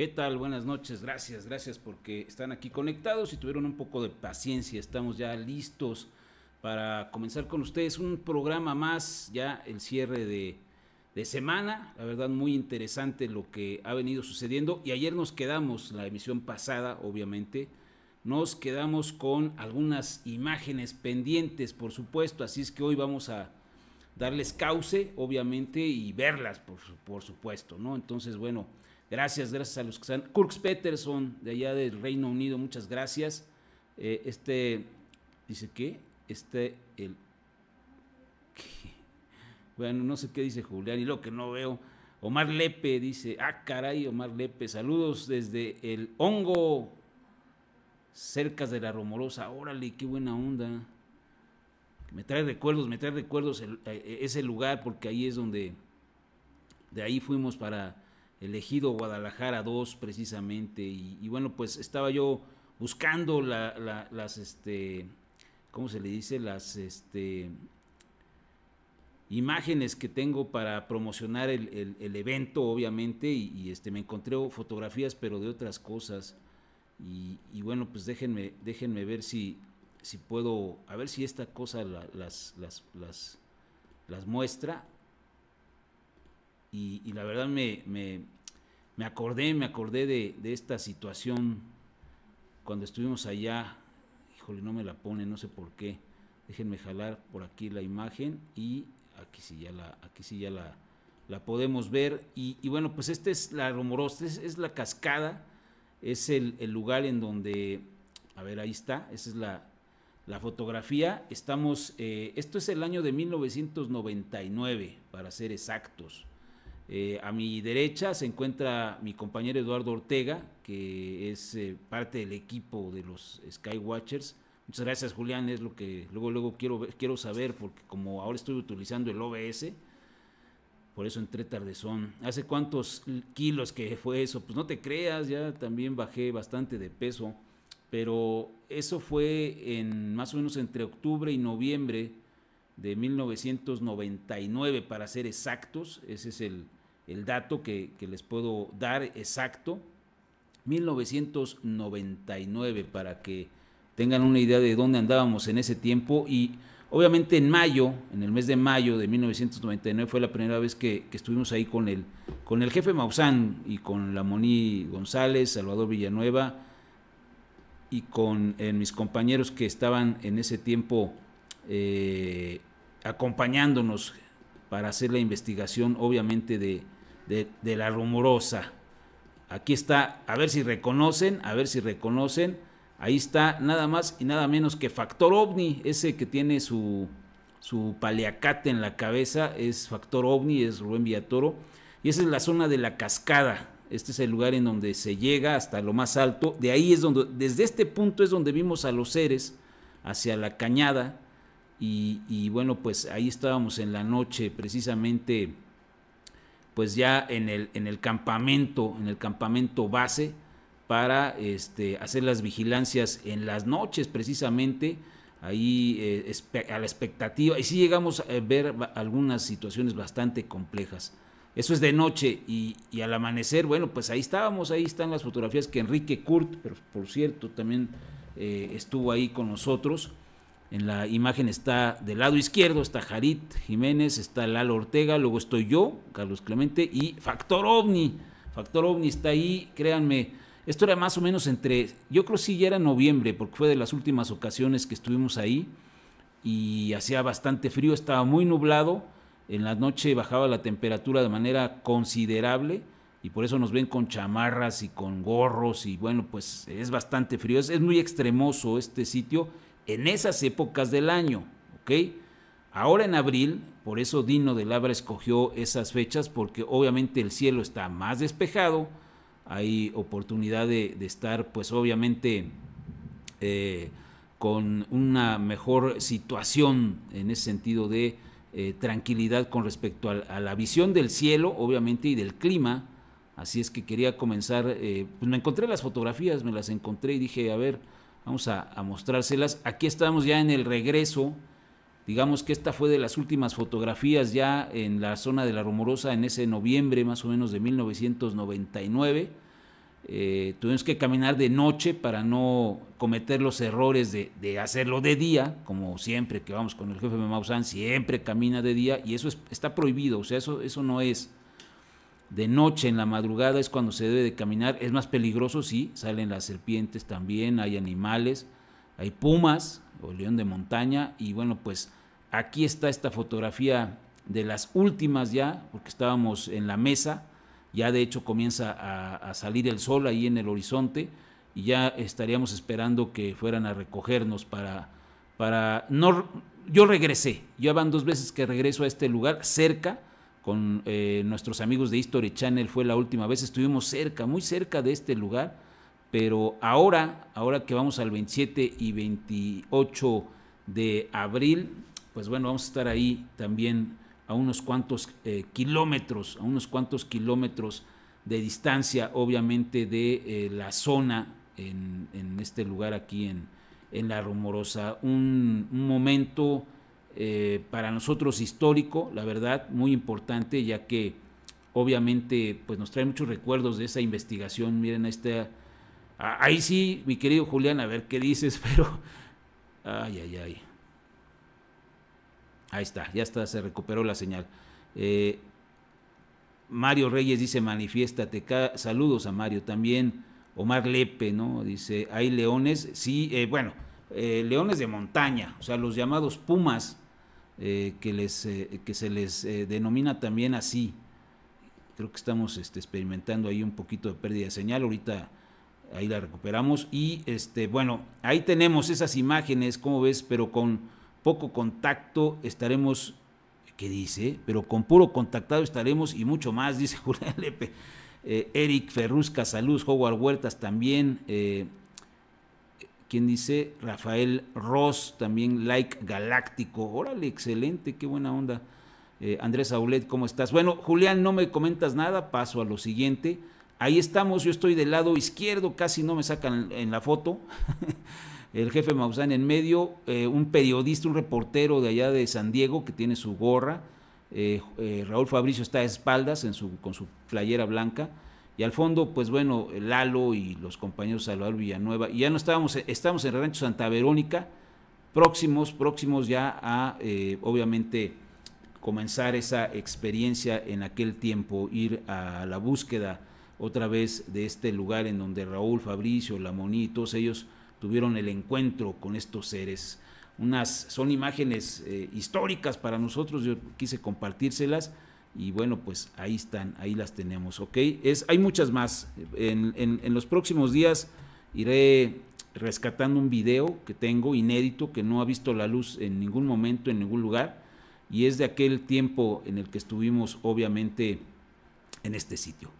¿Qué tal? Buenas noches, gracias, gracias porque están aquí conectados y tuvieron un poco de paciencia. Estamos ya listos para comenzar con ustedes un programa más, ya el cierre de, semana. La verdad, muy interesante lo que ha venido sucediendo. Y ayer nos quedamos, la emisión pasada, obviamente, nos quedamos con algunas imágenes pendientes, por supuesto. Así es que hoy vamos a darles cauce, obviamente, y verlas, por, por supuesto, ¿no? Entonces, bueno. Gracias, gracias a los que están. Kurks Peterson, de allá del Reino Unido, muchas gracias. Eh, este, dice qué, este, el... Bueno, no sé qué dice Julián y lo que no veo. Omar Lepe dice, ah, caray, Omar Lepe, saludos desde el hongo, cercas de la Romorosa, órale, qué buena onda. Me trae recuerdos, me trae recuerdos eh, ese lugar, porque ahí es donde, de ahí fuimos para elegido Guadalajara 2 precisamente. Y, bueno, pues estaba yo buscando las, este, ¿cómo se le dice? Las, este, imágenes que tengo para promocionar el, evento, obviamente, y, este, me encontré fotografías, pero de otras cosas. Y, bueno, pues déjenme, déjenme ver si, si puedo, a ver si esta cosa las, las, las, las muestra y, la verdad me, me, acordé, me acordé de, esta situación cuando estuvimos allá. Híjole, no me la pone, no sé por qué. Déjenme jalar por aquí la imagen y aquí sí ya la, aquí sí ya la, podemos ver. Y, bueno, pues esta es la rumorosa, es, la cascada, es el, lugar en donde, a ver, ahí está, esa es la, la fotografía. Estamos, eh, esto es el año de 1999, para ser exactos. Eh, a mi derecha se encuentra mi compañero Eduardo Ortega, que es eh, parte del equipo de los Skywatchers. Muchas gracias, Julián. Es lo que luego, luego quiero, quiero saber, porque como ahora estoy utilizando el OBS, por eso entré ¿Son ¿Hace cuántos kilos que fue eso? Pues no te creas, ya también bajé bastante de peso. Pero eso fue en más o menos entre octubre y noviembre de 1999, para ser exactos. Ese es el, el dato que, les puedo dar exacto, 1999, para que tengan una idea de dónde andábamos en ese tiempo. Y obviamente en mayo, en el mes de mayo de 1999, fue la primera vez que, estuvimos ahí con el, con el jefe Maussan y con la Moni González, Salvador Villanueva y con eh, mis compañeros que estaban en ese tiempo eh, acompañándonos para hacer la investigación, obviamente, de, de, la rumorosa. Aquí está, a ver si reconocen, a ver si reconocen. Ahí está nada más y nada menos que Factor OVNI, ese que tiene su, su paleacate en la cabeza, es Factor OVNI, es Rubén Villatoro. Y esa es la zona de la cascada. Este es el lugar en donde se llega hasta lo más alto. De ahí es donde, desde este punto es donde vimos a los seres hacia la cañada. Y, y bueno, pues ahí estábamos en la noche precisamente pues ya en el, en el campamento, en el campamento base, para este, hacer las vigilancias en las noches precisamente, ahí eh, a la expectativa. Y sí llegamos a ver algunas situaciones bastante complejas. Eso es de noche y, al amanecer, bueno, pues ahí estábamos, ahí están las fotografías que Enrique Kurt, pero por cierto, también eh, estuvo ahí con nosotros. En la imagen está del lado izquierdo, está Jarit Jiménez, está Lalo Ortega, luego estoy yo, Carlos Clemente, y Factor OVNI. Factor OVNI está ahí, créanme, esto era más o menos entre, yo creo que sí ya era noviembre, porque fue de las últimas ocasiones que estuvimos ahí, y hacía bastante frío, estaba muy nublado, en la noche bajaba la temperatura de manera considerable, y por eso nos ven con chamarras y con gorros, y bueno, pues es bastante frío, es, es muy extremoso este sitio en esas épocas del año, ¿ok? Ahora en abril, por eso Dino de Labra escogió esas fechas, porque obviamente el cielo está más despejado, hay oportunidad de, estar pues obviamente eh, con una mejor situación en ese sentido de eh, tranquilidad con respecto a, la visión del cielo, obviamente, y del clima. Así es que quería comenzar, eh, pues me encontré las fotografías, me las encontré y dije, a ver, Vamos a, mostrárselas. Aquí estamos ya en el regreso. Digamos que esta fue de las últimas fotografías ya en la zona de la Rumorosa en ese noviembre más o menos de 1999. Eh, tuvimos que caminar de noche para no cometer los errores de, hacerlo de día, como siempre que vamos con el jefe de Maussan, siempre camina de día y eso está prohibido, o sea, eso, eso no es de noche, en la madrugada es cuando se debe de caminar. Es más peligroso, sí, salen las serpientes también, hay animales, hay pumas o león de montaña. Y bueno, pues aquí está esta fotografía de las últimas ya, porque estábamos en la mesa, ya de hecho comienza a, salir el sol ahí en el horizonte y ya estaríamos esperando que fueran a recogernos para, para no... Yo regresé, ya van dos veces que regreso a este lugar cerca, con eh, nuestros amigos de History Channel fue la última vez, estuvimos cerca, muy cerca de este lugar, pero ahora, ahora que vamos al 27 y 28 de abril, pues bueno, vamos a estar ahí también a unos cuantos eh, kilómetros, a unos cuantos kilómetros de distancia, obviamente, de eh, la zona en, este lugar aquí en, La Rumorosa. un momento eh, para nosotros histórico, la verdad, muy importante, ya que obviamente pues nos trae muchos recuerdos de esa investigación. Miren, este ahí sí, mi querido Julián, a ver qué dices, pero... Ay, ay, ay. Ahí está, ya está, se recuperó la señal. Eh, Mario Reyes dice, manifiéstate. Saludos a Mario también. Omar Lepe, ¿no? Dice, hay leones, sí, eh, bueno, leones de montaña, o sea, los llamados pumas, eh, que, les, eh, que se les eh, denomina también así. Creo que estamos este, experimentando ahí un poquito de pérdida de señal, ahorita ahí la recuperamos. Y este, bueno, ahí tenemos esas imágenes, como ves, pero con poco contacto estaremos, ¿qué dice? Pero con puro contactado estaremos y mucho más, dice Julián Lepe. Eric Ferrusca, Salud, Howard Huertas también, Quién dice Rafael Ross, también like galáctico. Órale, excelente, qué buena onda. Eh, Andrés Aulet, ¿cómo estás? Bueno, Julián, no me comentas nada, paso a lo siguiente. Ahí estamos, yo estoy del lado izquierdo, casi no me sacan en la foto. El jefe Maussan en medio, eh, un periodista, un reportero de allá de San Diego que tiene su gorra. Eh, Raúl Fabricio está a espaldas con su playera blanca. Y al fondo, pues bueno, Lalo y los compañeros Salvador Villanueva. Y ya no estábamos, estamos en Rancho Santa Verónica, próximos, próximos ya a, eh, obviamente, comenzar esa experiencia en aquel tiempo, ir a la búsqueda otra vez de este lugar en donde Raúl, Fabricio, Lamoní y todos ellos tuvieron el encuentro con estos seres. Unas, son imágenes eh, históricas para nosotros, yo quise compartírselas y bueno, pues ahí están, ahí las tenemos, ¿ok? Es, hay muchas más. En, en, los próximos días iré rescatando un video que tengo inédito, que no ha visto la luz en ningún momento, en ningún lugar, y es de aquel tiempo en el que estuvimos obviamente en este sitio.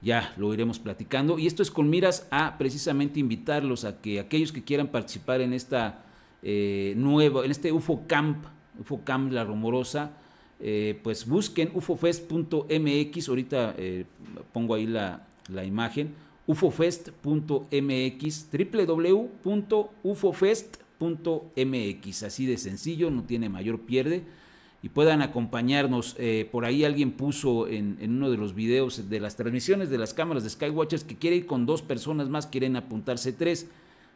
Ya lo iremos platicando. Y esto es con miras a precisamente invitarlos a que aquellos que quieran participar en esta eh, nueva, en este UFO Camp, UFO Camp La Rumorosa, eh, pues busquen ufofest.mx, ahorita eh, pongo ahí la, la imagen, ufofest.mx, www.ufofest.mx, así de sencillo, no tiene mayor pierde, y puedan acompañarnos. Eh, por ahí alguien puso en, en, uno de los videos de las transmisiones de las cámaras de Skywatchers que quiere ir con dos personas más, quieren apuntarse tres.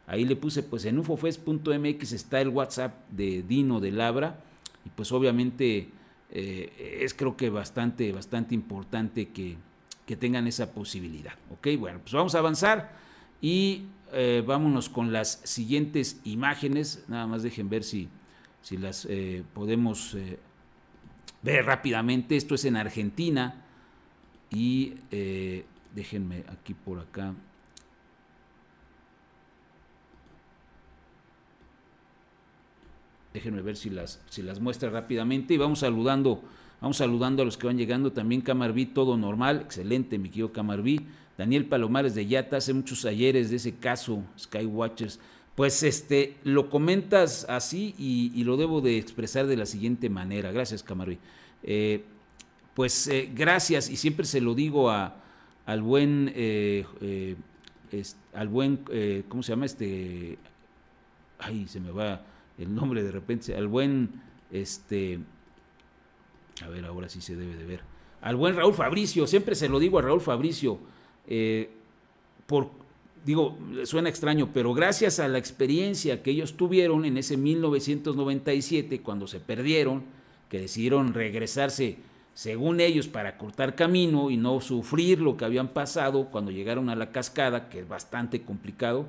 Ahí le puse, pues en ufofest.mx está el WhatsApp de Dino de Labra, y pues obviamente eh, es creo que bastante, bastante importante que, que, tengan esa posibilidad. Ok, bueno, pues vamos a avanzar y eh, vámonos con las siguientes imágenes. Nada más dejen ver si, si las eh, podemos ver rápidamente. Esto es en Argentina y déjenme aquí por acá. Déjenme ver si las, si las muestra rápidamente y vamos saludando. Vamos saludando a los que van llegando también. Camarví, todo normal. Excelente, mi querido Camarví. Daniel Palomares de Yata, hace muchos ayeres de ese caso, Skywatchers. Pues este, lo comentas así y, lo debo de expresar de la siguiente manera. Gracias, Camarví. Eh, pues eh, gracias, y siempre se lo digo a, al buen, eh, al buen, ¿cómo se llama este? Ay, se me va el nombre de repente, al buen, este, a ver, ahora sí se debe de ver, al buen Raúl Fabricio, siempre se lo digo a Raúl Fabricio, eh, por, digo, suena extraño, pero gracias a la experiencia que ellos tuvieron en ese 1997, cuando se perdieron, que decidieron regresarse, según ellos, para cortar camino y no sufrir lo que habían pasado cuando llegaron a la cascada, que es bastante complicado,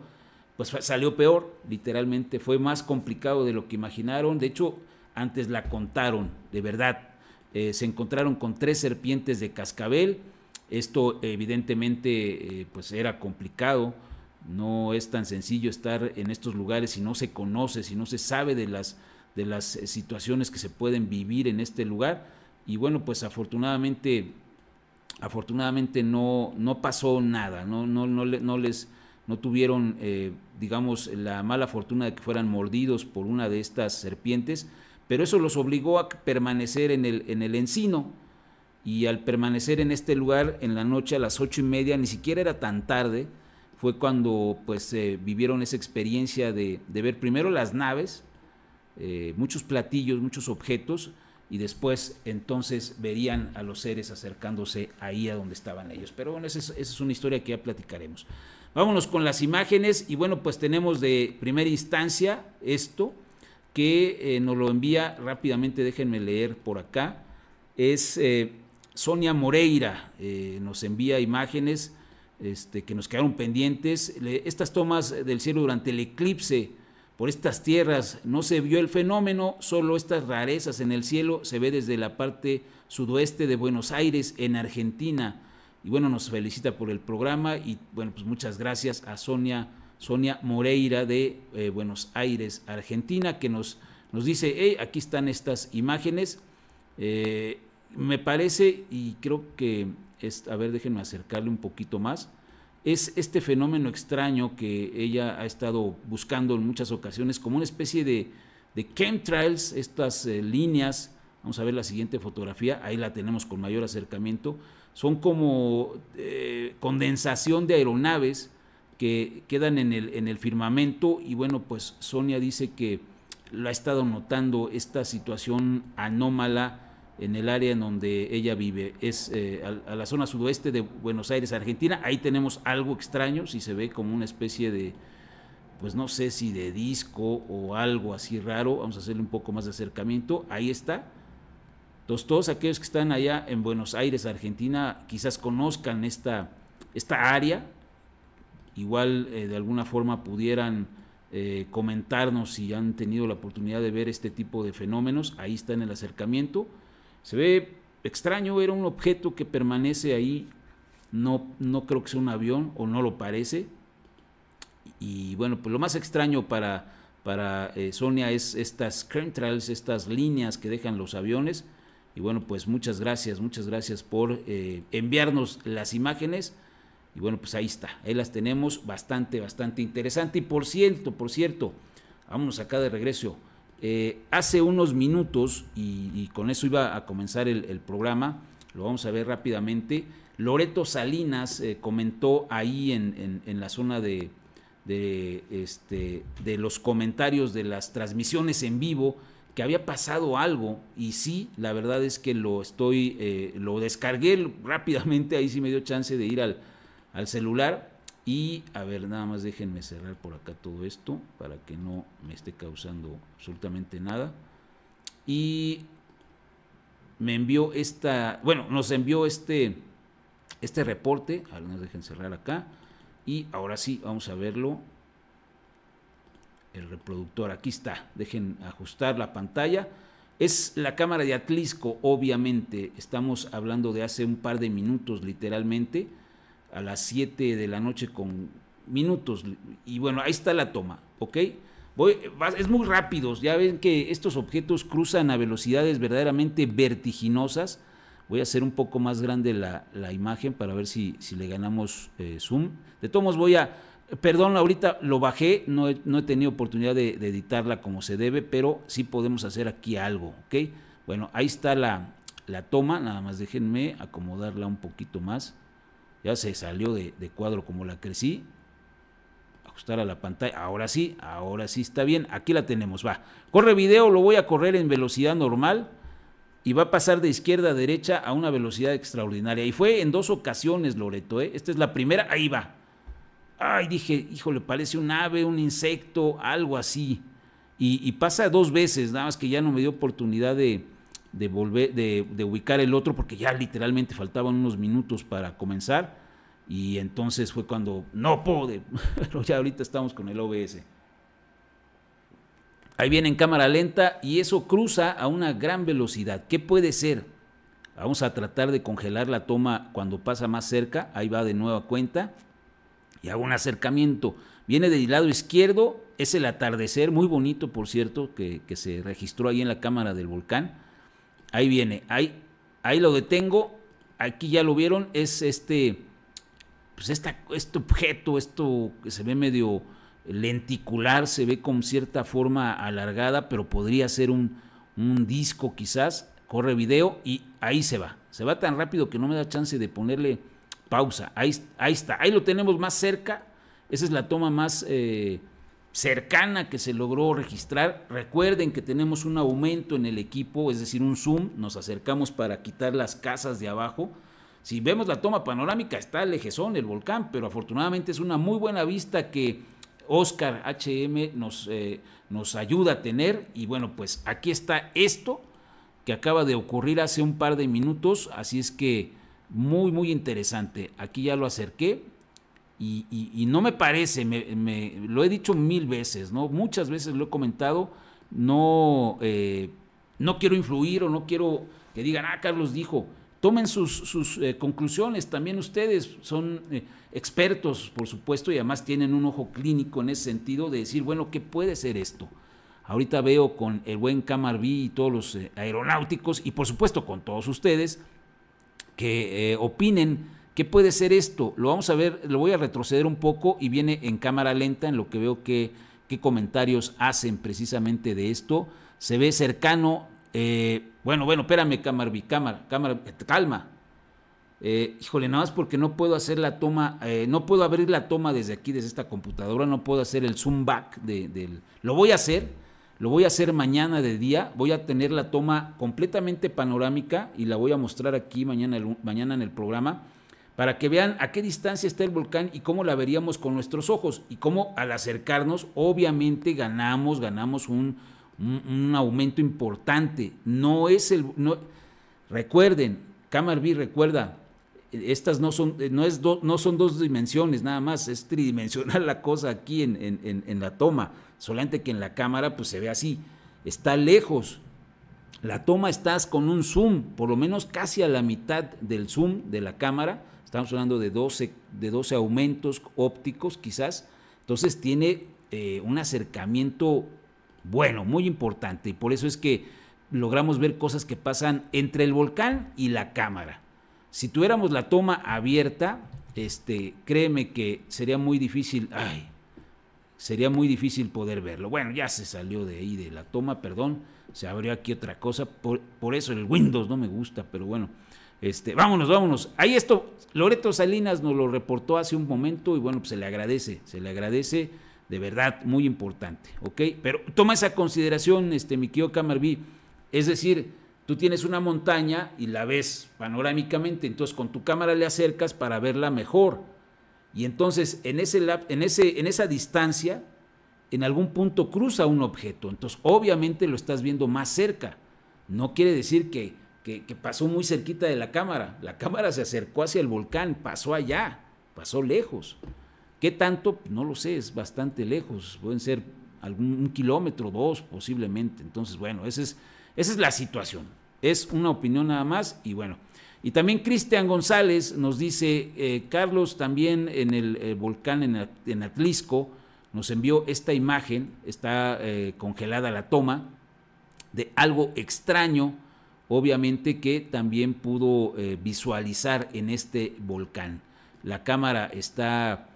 pues salió peor, literalmente fue más complicado de lo que imaginaron, de hecho antes la contaron, de verdad, eh, se encontraron con tres serpientes de cascabel, esto evidentemente eh, pues era complicado, no es tan sencillo estar en estos lugares si no se conoce, si no se sabe de las, de las eh, situaciones que se pueden vivir en este lugar. Y bueno, pues afortunadamente, afortunadamente no, no pasó nada, no, no, no, no les no tuvieron digamos, la mala fortuna de que fueran mordidos por una de estas serpientes, pero eso los obligó a permanecer en el, en el encino. Y al permanecer en este lugar en la noche a las ocho y media, ni siquiera era tan tarde, fue cuando pues vivieron esa experiencia de, ver primero las naves, eh, muchos platillos, muchos objetos, y después entonces verían a los seres acercándose ahí a donde estaban ellos. Pero bueno, esa es una historia que ya platicaremos. Vámonos con las imágenes y bueno, pues tenemos de primera instancia esto que eh, nos lo envía rápidamente, déjenme leer por acá. Es eh, Sonia Moreira, eh, nos envía imágenes este, que nos quedaron pendientes. estas tomas del cielo durante el eclipse por estas tierras no se vio el fenómeno, solo estas rarezas en el cielo se ve desde la parte sudoeste de Buenos Aires, en Argentina. Y bueno, nos felicita por el programa y bueno, pues muchas gracias a Sonia, Sonia Moreira de eh, Buenos Aires, Argentina, que nos, nos dice, hey, aquí están estas imágenes. Eh, me parece, y creo que, es, a ver, déjenme acercarle un poquito más, es este fenómeno extraño que ella ha estado buscando en muchas ocasiones, como una especie de, de chemtrails, estas eh, líneas, vamos a ver la siguiente fotografía, ahí la tenemos con mayor acercamiento, son como eh, condensación de aeronaves que quedan en el, en el firmamento y bueno, pues Sonia dice que lo ha estado notando esta situación anómala en el área en donde ella vive. Es eh, a, a, la zona sudoeste de Buenos Aires, Argentina. Ahí tenemos algo extraño, si se ve como una especie de, pues no sé si de disco o algo así raro. Vamos a hacerle un poco más de acercamiento. Ahí está. Entonces, todos aquellos que están allá en Buenos Aires, Argentina, quizás conozcan esta, esta área, igual eh, de alguna forma pudieran eh, comentarnos si han tenido la oportunidad de ver este tipo de fenómenos, ahí está en el acercamiento. Se ve extraño, era un objeto que permanece ahí, no, no creo que sea un avión o no lo parece. Y bueno, pues lo más extraño para, para eh, Sonia es estas trails, estas líneas que dejan los aviones y bueno, pues muchas gracias, muchas gracias por eh, enviarnos las imágenes. Y bueno, pues ahí está, ahí las tenemos, bastante, bastante interesante. Y por cierto, por cierto, vámonos acá de regreso. Eh, hace unos minutos, y, con eso iba a comenzar el, programa, lo vamos a ver rápidamente, Loreto Salinas eh, comentó ahí en, la zona de, de, este, de los comentarios de las transmisiones en vivo, que había pasado algo y sí, la verdad es que lo estoy, eh, lo descargué rápidamente, ahí sí me dio chance de ir al, al celular y a ver, nada más déjenme cerrar por acá todo esto para que no me esté causando absolutamente nada. Y me envió esta, bueno, nos envió este, este reporte, a ver, nos dejen cerrar acá. Y ahora sí, vamos a verlo el reproductor. Aquí está, dejen ajustar la pantalla. Es la cámara de Atlisco, obviamente. Estamos hablando de hace un par de minutos, literalmente, a las 7 de la noche con minutos. Y bueno, ahí está la toma, ¿ok? Voy, es muy rápido. Ya ven que estos objetos cruzan a velocidades verdaderamente vertiginosas. Voy a hacer un poco más grande la, imagen para ver si, si le ganamos eh, zoom. De todos modos, voy a Perdón, ahorita lo bajé, no he, tenido oportunidad de, editarla como se debe, pero sí podemos hacer aquí algo, ¿ok? Bueno, ahí está la, la toma, nada más déjenme acomodarla un poquito más. Ya se salió de, cuadro como la crecí. Ajustar a la pantalla. Ahora sí, ahora sí está bien. Aquí la tenemos, va. Corre video, lo voy a correr en velocidad normal y va a pasar de izquierda a derecha a una velocidad extraordinaria. Y fue en dos ocasiones, Loreto, ¿eh? Esta es la primera, ahí va ay, dije, híjole, parece un ave, un insecto, algo así. Y, pasa dos veces, nada más que ya no me dio oportunidad de, volver, de, ubicar el otro, porque ya literalmente faltaban unos minutos para comenzar. Y entonces fue cuando no pude, pero ya ahorita estamos con el OBS. Ahí viene en cámara lenta y eso cruza a una gran velocidad. ¿Qué puede ser? Vamos a tratar de congelar la toma cuando pasa más cerca. Ahí va de nueva cuenta y hago un acercamiento. Viene del lado izquierdo, es el atardecer, muy bonito por cierto, que, se registró ahí en la cámara del volcán. Ahí viene, ahí, ahí lo detengo, aquí ya lo vieron, es este, pues esta, este objeto, esto que se ve medio lenticular, se ve con cierta forma alargada, pero podría ser un, un disco quizás, corre video y ahí se va. Se va tan rápido que no me da chance de ponerle pausa, ahí, está, ahí lo tenemos más cerca, esa es la toma más eh, cercana que se logró registrar. Recuerden que tenemos un aumento en el equipo, es decir, un zoom, nos acercamos para quitar las casas de abajo. Si vemos la toma panorámica, está el Ejezón, el volcán, pero afortunadamente es una muy buena vista que Oscar HM nos, eh, nos ayuda a tener. Y bueno, pues aquí está esto que acaba de ocurrir hace un par de minutos, así es que muy, muy interesante. Aquí ya lo acerqué y, no me parece, me, lo he dicho mil veces, ¿no? Muchas veces lo he comentado, no, eh, no quiero influir o no quiero que digan, ah, Carlos dijo. Tomen sus, eh, conclusiones, también ustedes son eh, expertos, por supuesto, y además tienen un ojo clínico en ese sentido de decir, bueno, ¿qué puede ser esto? Ahorita veo con el buen V y todos los aeronáuticos, y por supuesto con todos ustedes, que eh, opinen qué puede ser esto. Lo vamos a ver, lo voy a retroceder un poco y viene en cámara lenta en lo que veo que qué comentarios hacen precisamente de esto. Se ve cercano. Eh, bueno, bueno, espérame, cámara, cámara, cámara, calma. Eh, híjole, nada más porque no puedo hacer la toma, no puedo abrir la toma desde aquí, desde esta computadora, no puedo hacer el zoom back Lo voy a hacer, lo voy a hacer mañana de día, voy a tener la toma completamente panorámica y la voy a mostrar aquí mañana, mañana en el programa para que vean a qué distancia está el volcán y cómo la veríamos con nuestros ojos y cómo al acercarnos obviamente ganamos, ganamos un, aumento importante. No es el... No, recuerden, B recuerda, estas no son, eh, no, es no son dos dimensiones nada más, es tridimensional la cosa aquí en, la toma, solamente que en la cámara pues se ve así, está lejos. La toma estás con un zoom, por lo menos casi a la mitad del zoom de la cámara, estamos hablando de 12, de aumentos ópticos quizás, entonces tiene eh, un acercamiento bueno, muy importante, y por eso es que logramos ver cosas que pasan entre el volcán y la cámara. Si tuviéramos la toma abierta, este, créeme que sería muy difícil, ay, sería muy difícil poder verlo. Bueno, ya se salió de ahí de la toma, perdón, se abrió aquí otra cosa, por, eso el Windows no me gusta, pero bueno, este, vámonos, vámonos. Ahí esto, Loreto Salinas nos lo reportó hace un momento y bueno, pues se le agradece, se le agradece, de verdad, muy importante, ¿ok? Pero toma esa consideración, este, mi querido Camerby, es decir, Tú tienes una montaña y la ves panorámicamente, entonces con tu cámara le acercas para verla mejor. Y entonces en, ese, en, ese, en esa distancia, en algún punto cruza un objeto, entonces obviamente lo estás viendo más cerca. No quiere decir que, que, pasó muy cerquita de la cámara, la cámara se acercó hacia el volcán, pasó allá, pasó lejos. ¿Qué tanto? No lo sé, es bastante lejos, pueden ser algún kilómetro, dos posiblemente. Entonces, bueno, ese es esa es la situación. Es una opinión nada más y bueno. Y también Cristian González nos dice, eh, Carlos también en el, eh, volcán en, en, Atlisco nos envió esta imagen, está eh, congelada la toma, de algo extraño, obviamente que también pudo visualizar en este volcán. La cámara está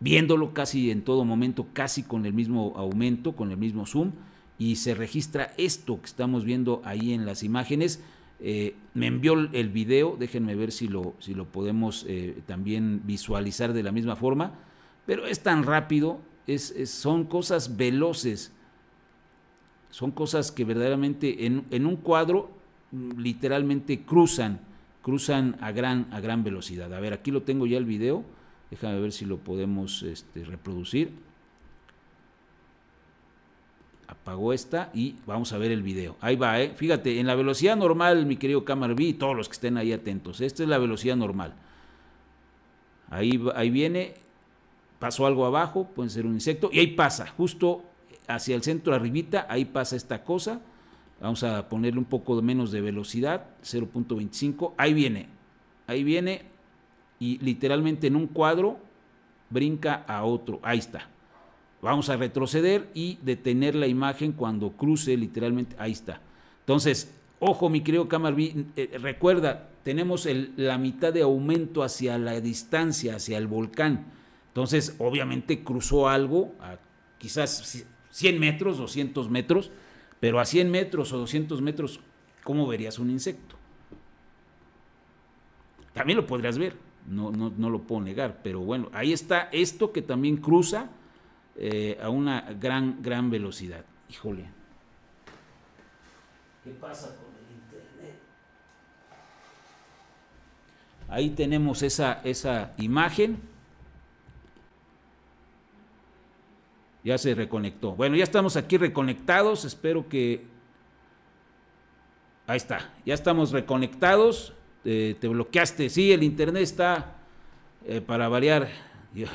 viéndolo casi en todo momento, casi con el mismo aumento, con el mismo zoom y se registra esto que estamos viendo ahí en las imágenes. Eh, me envió el video, déjenme ver si lo, si lo podemos eh, también visualizar de la misma forma, pero es tan rápido, es, son cosas veloces, son cosas que verdaderamente en, un cuadro mm, literalmente cruzan, cruzan a gran, a gran velocidad. A ver, aquí lo tengo ya el video, déjame ver si lo podemos este, reproducir apagó esta y vamos a ver el video. Ahí va, ¿eh? Fíjate, en la velocidad normal, mi querido Camar y todos los que estén ahí atentos, esta es la velocidad normal. Ahí, ahí viene, pasó algo abajo, puede ser un insecto, y ahí pasa, justo hacia el centro arribita, ahí pasa esta cosa. Vamos a ponerle un poco menos de velocidad, 0.25, ahí viene, ahí viene, y literalmente en un cuadro brinca a otro, ahí está, Vamos a retroceder y detener la imagen cuando cruce literalmente. Ahí está. Entonces, ojo, mi querido Camarby, eh, recuerda, tenemos la mitad de aumento hacia la distancia, hacia el volcán. Entonces, obviamente cruzó algo, a quizás 100 metros, 200 metros, pero a 100 metros o 200 metros, ¿cómo verías un insecto? También lo podrías ver, no, no, no lo puedo negar, pero bueno, ahí está esto que también cruza eh, a una gran, gran velocidad. Híjole. ¿Qué pasa con el Internet? Ahí tenemos esa, esa imagen. Ya se reconectó. Bueno, ya estamos aquí reconectados. Espero que... Ahí está. Ya estamos reconectados. Eh, te bloqueaste. Sí, el Internet está, eh, para variar,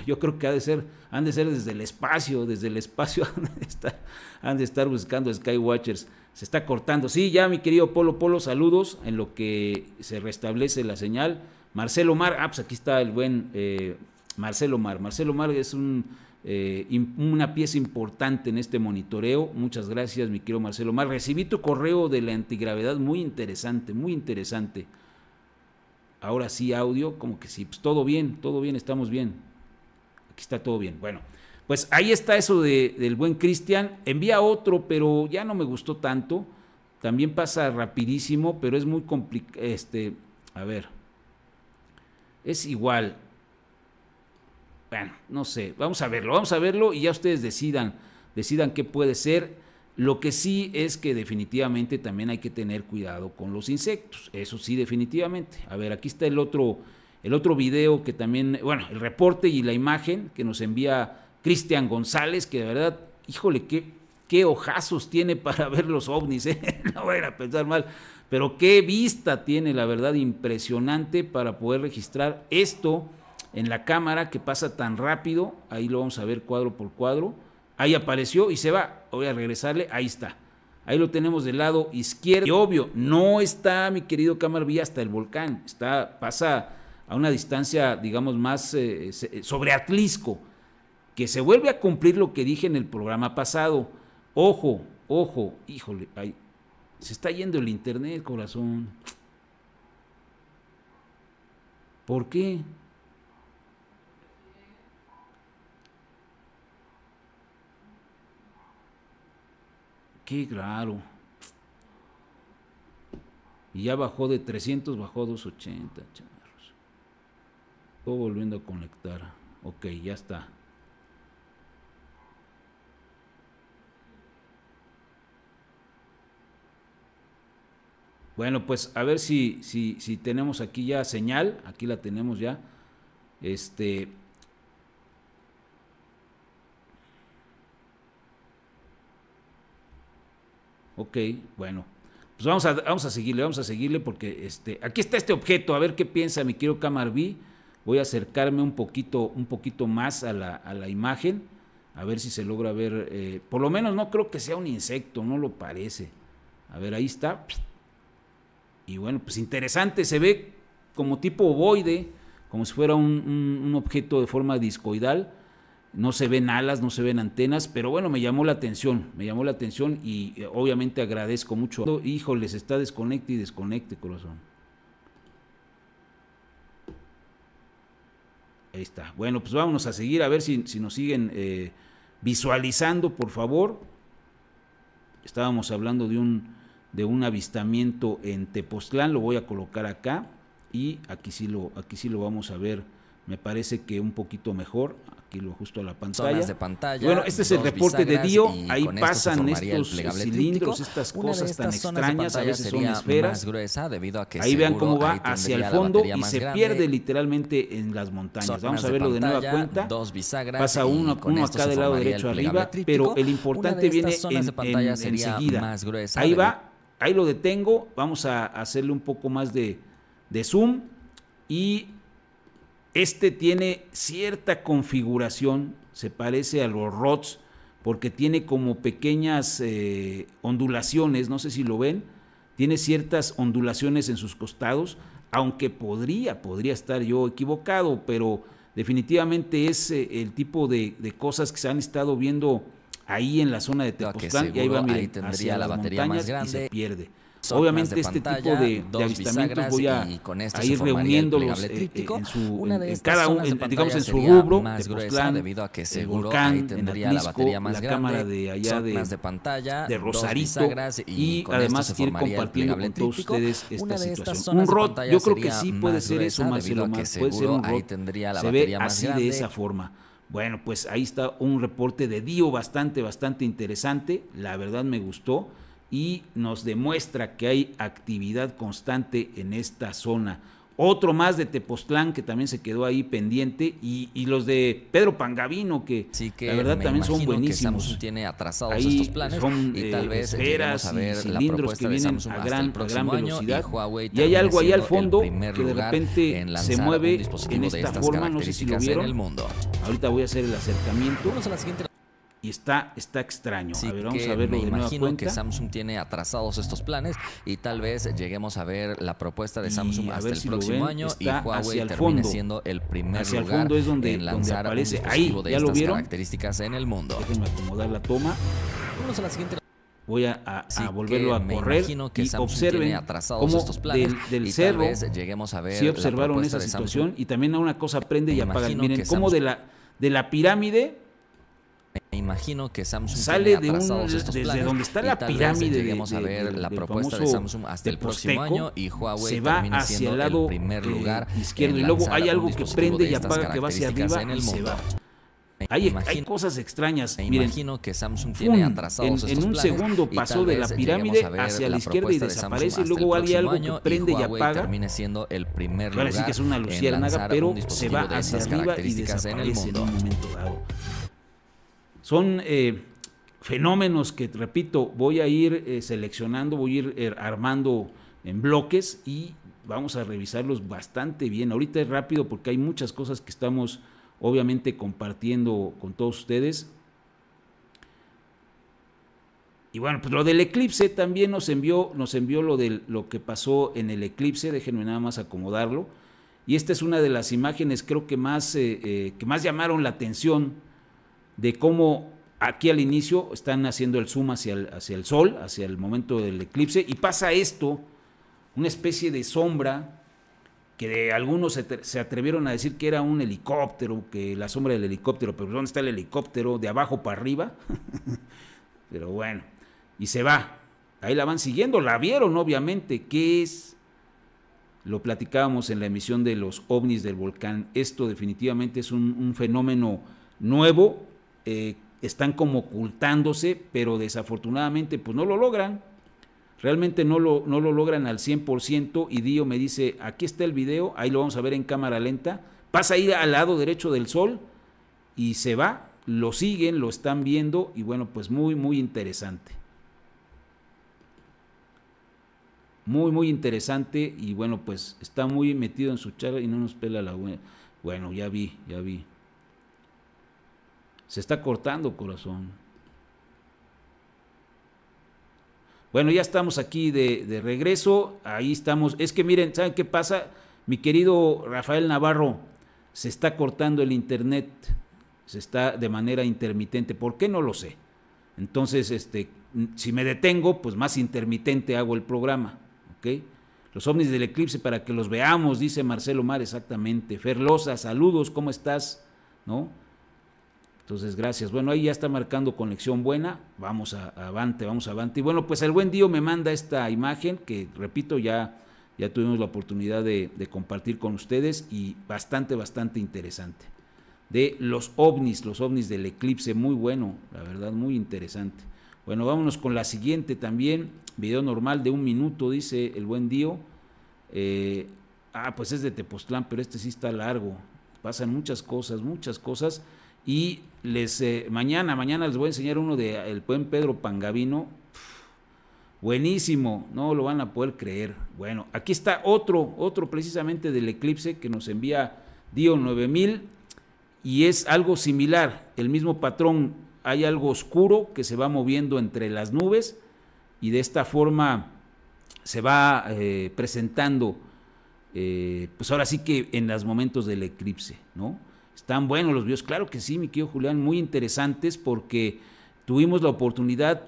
yo, creo que ha de ser, han de ser desde el espacio, desde el espacio han de estar, han de estar buscando Skywatchers. Se está cortando. Sí, ya mi querido Polo Polo, saludos en lo que se restablece la señal. Marcelo Mar, ah, pues aquí está el buen eh, Marcelo Mar. Marcelo Mar es un, eh, una pieza importante en este monitoreo. Muchas gracias, mi querido Marcelo Mar. Recibí tu correo de la antigravedad, muy interesante, muy interesante. Ahora sí, audio, como que sí, pues todo bien, todo bien, estamos bien está todo bien. Bueno, pues ahí está eso del buen Cristian. Envía otro, pero ya no me gustó tanto. También pasa rapidísimo, pero es muy complicado. Este, a ver. Es igual. Bueno, no sé. Vamos a verlo, vamos a verlo y ya ustedes decidan. Decidan qué puede ser. Lo que sí es que definitivamente también hay que tener cuidado con los insectos. Eso sí, definitivamente. A ver, aquí está el otro el otro video que también, bueno, el reporte y la imagen que nos envía Cristian González, que de verdad, híjole, qué, qué ojazos tiene para ver los ovnis, ¿eh? no voy a pensar mal, pero qué vista tiene, la verdad, impresionante para poder registrar esto en la cámara que pasa tan rápido, ahí lo vamos a ver cuadro por cuadro, ahí apareció y se va, voy a regresarle, ahí está. Ahí lo tenemos del lado izquierdo. Y obvio, no está mi querido Cámara vi hasta el volcán. Está, pasa a una distancia, digamos, más eh, eh, sobre Atlisco, que se vuelve a cumplir lo que dije en el programa pasado. Ojo, ojo, híjole, ay, se está yendo el internet, corazón. ¿Por qué? Qué claro. Y ya bajó de 300, bajó 280. Estoy volviendo a conectar. Ok, ya está. Bueno, pues a ver si, si, si, tenemos aquí ya señal. Aquí la tenemos ya. Este. Ok, bueno. Pues vamos a, vamos a seguirle, vamos a seguirle porque este, aquí está este objeto. A ver qué piensa mi quiero Camar V. Voy a acercarme un poquito, un poquito más a la, imagen, a ver si se logra ver. Eh, por lo menos no creo que sea un insecto, no lo parece. A ver, ahí está. Y bueno, pues interesante, se ve como tipo ovoide, como si fuera un, objeto de forma discoidal. No se ven alas, no se ven antenas, pero bueno, me llamó la atención, me llamó la atención y eh, obviamente agradezco mucho. les está desconecte y desconecte, corazón. Ahí está. Bueno, pues vámonos a seguir a ver si, si nos siguen eh, visualizando, por favor. Estábamos hablando de un, de un avistamiento en Tepoztlán, lo voy a colocar acá y aquí lo, aquí sí lo vamos a ver me parece que un poquito mejor. Aquí lo ajusto a la pantalla. Bueno, este es el reporte de Dio. Ahí pasan estos cilindros, estas cosas tan extrañas. A veces son esferas. Gruesa debido a que ahí vean cómo va hacia el fondo y se pierde literalmente en las montañas. Vamos a verlo de, nueva cuenta. Dos bisagras. Pasa uno, acá del lado derecho arriba, pero el importante viene enseguida. ahí va. Ahí lo detengo. Vamos a hacerle un poco más de, de zoom. Y este tiene cierta configuración, se parece a los ROTS, porque tiene como pequeñas eh, ondulaciones, no sé si lo ven, tiene ciertas ondulaciones en sus costados, aunque podría, podría estar yo equivocado, pero definitivamente es eh, el tipo de, cosas que se han estado viendo ahí en la zona de Tepoztlán, y ahí va, a hacia la las batería montañas y se pierde. Obviamente este tipo de, avistamientos voy a, este ir reuniéndolos eh, en, su, en cada uno, en su rubro, volcán, en la, cámara de allá de, pantalla, de Rosarito y, este además ir compartiendo con todos ustedes esta situación. Un rot, yo creo que sí puede ser eso más más, puede ser un rot, se ve así de esa forma. Bueno, pues ahí está un reporte de Dio bastante, bastante interesante. La verdad me gustó y nos demuestra que hay actividad constante en esta zona. Otro más de Tepoztlán que también se quedó ahí pendiente y, y los de Pedro Pangavino que, sí que la verdad también son buenísimos. tiene atrasados ahí son, y tal eh, esferas cilindros que vienen a gran, gran velocidad y, hay algo ahí al fondo que de repente se mueve en esta forma, no sé si lo vieron. El mundo. Ahorita voy a hacer el acercamiento. Vamos a la siguiente y está, está extraño. vamos a ver, vamos me imagino que Samsung tiene atrasados estos planes y tal vez lleguemos a ver la propuesta de Samsung hasta el próximo año y Huawei termine siendo el primer lugar en lanzar Un Ahí, de estas características en el mundo. Déjenme acomodar la toma. Vamos a la siguiente voy a, a, a volverlo a correr que y observen cómo estos planes del, del lleguemos a ver si observaron esa situación y también una cosa prende y apaga miren cómo de la de la pirámide imagino que Samsung sale de un, desde donde está la pirámide. digamos a ver la propuesta de Samsung hasta el próximo año y Huawei se va hacia el lado primer eh, lugar izquierdo y luego hay algo que prende y apaga que va hacia arriba en el y se va. Hay, cosas extrañas. Me Miren, imagino que Samsung tiene atrasados en, un segundo pasó de la pirámide hacia la izquierda y desaparece. y luego hay algo que prende y, apaga. Termina siendo el primer lugar. Ahora que es una luciérnaga, pero se va hacia arriba y desaparece en, el mundo. momento dado. Son eh, fenómenos que, repito, voy a ir eh, seleccionando, voy a ir eh, armando en bloques y vamos a revisarlos bastante bien. Ahorita es rápido porque hay muchas cosas que estamos obviamente compartiendo con todos ustedes. Y bueno, pues lo del eclipse también nos envió, nos envió lo de lo que pasó en el eclipse, déjenme nada más acomodarlo. Y esta es una de las imágenes creo que más, que más llamaron la atención de cómo aquí al inicio están haciendo el zoom hacia el, hacia el sol, hacia el momento del eclipse, y pasa esto, una especie de sombra que algunos se atrevieron a decir que era un helicóptero, que la sombra del helicóptero, pero ¿dónde está el helicóptero? ¿De abajo para arriba? pero bueno, y se va. Ahí la van siguiendo, la vieron obviamente, ¿qué es? Lo platicábamos en la emisión de los ovnis del volcán. Esto definitivamente es un fenómeno nuevo eh, están como ocultándose, pero desafortunadamente pues no lo logran. Realmente no lo, no lo logran al 100% y Dio me dice, aquí está el video, ahí lo vamos a ver en cámara lenta, pasa a ir al lado derecho del sol y se va, lo siguen, lo están viendo y bueno, pues muy, muy interesante. Muy, muy interesante y bueno, pues está muy metido en su charla y no nos pela la buena. Bueno, ya vi, ya vi. Se está cortando, corazón. Bueno, ya estamos aquí de, regreso. Ahí estamos. Es que miren, ¿saben qué pasa? Mi querido Rafael Navarro, se está cortando el internet. Se está de manera intermitente. ¿Por qué? No lo sé. Entonces, este, si me detengo, pues más intermitente hago el programa. Los ovnis del eclipse para que los veamos, dice Marcelo Mar, exactamente. Ferlosa, saludos, ¿cómo estás? ¿No? Entonces, gracias. Bueno, ahí ya está marcando conexión buena. Vamos a, avante, vamos avante. Y bueno, pues el buen Dio me manda esta imagen que, repito, ya, ya tuvimos la oportunidad de, compartir con ustedes y bastante, bastante interesante. De los ovnis, los ovnis del eclipse, muy bueno, la verdad, muy interesante. Bueno, vámonos con la siguiente también. Video normal de un minuto, dice el buen Dio. Eh, ah, pues es de Tepoztlán, pero este sí está largo. Pasan muchas cosas, muchas cosas. Y les eh, mañana, mañana les voy a enseñar uno de el buen Pedro Pangavino. buenísimo, no lo van a poder creer. Bueno, aquí está otro, otro precisamente del eclipse que nos envía Dio 9000 y es algo similar, el mismo patrón, hay algo oscuro que se va moviendo entre las nubes y de esta forma se va eh, presentando, eh, pues ahora sí que en los momentos del eclipse, ¿no? Están buenos los videos, claro que sí, mi querido Julián, muy interesantes porque tuvimos la oportunidad,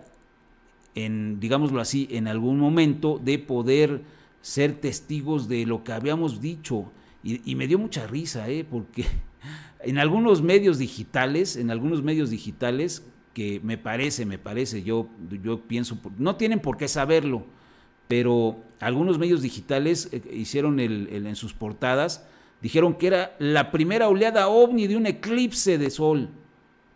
en, digámoslo así, en algún momento de poder ser testigos de lo que habíamos dicho. Y, me dio mucha risa, ¿eh? porque en algunos medios digitales, en algunos medios digitales, que me parece, me parece, yo, yo pienso, no tienen por qué saberlo, pero algunos medios digitales eh, hicieron en sus portadas Dijeron que era la primera oleada ovni de un eclipse de sol.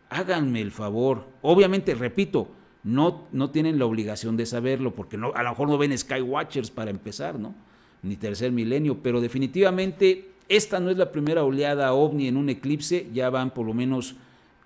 Háganme el favor. Obviamente, repito, no, no tienen la obligación de saberlo, porque no, a lo mejor no ven Skywatchers para empezar, ¿no? Ni tercer milenio, pero definitivamente esta no es la primera oleada ovni en un eclipse, ya van por lo menos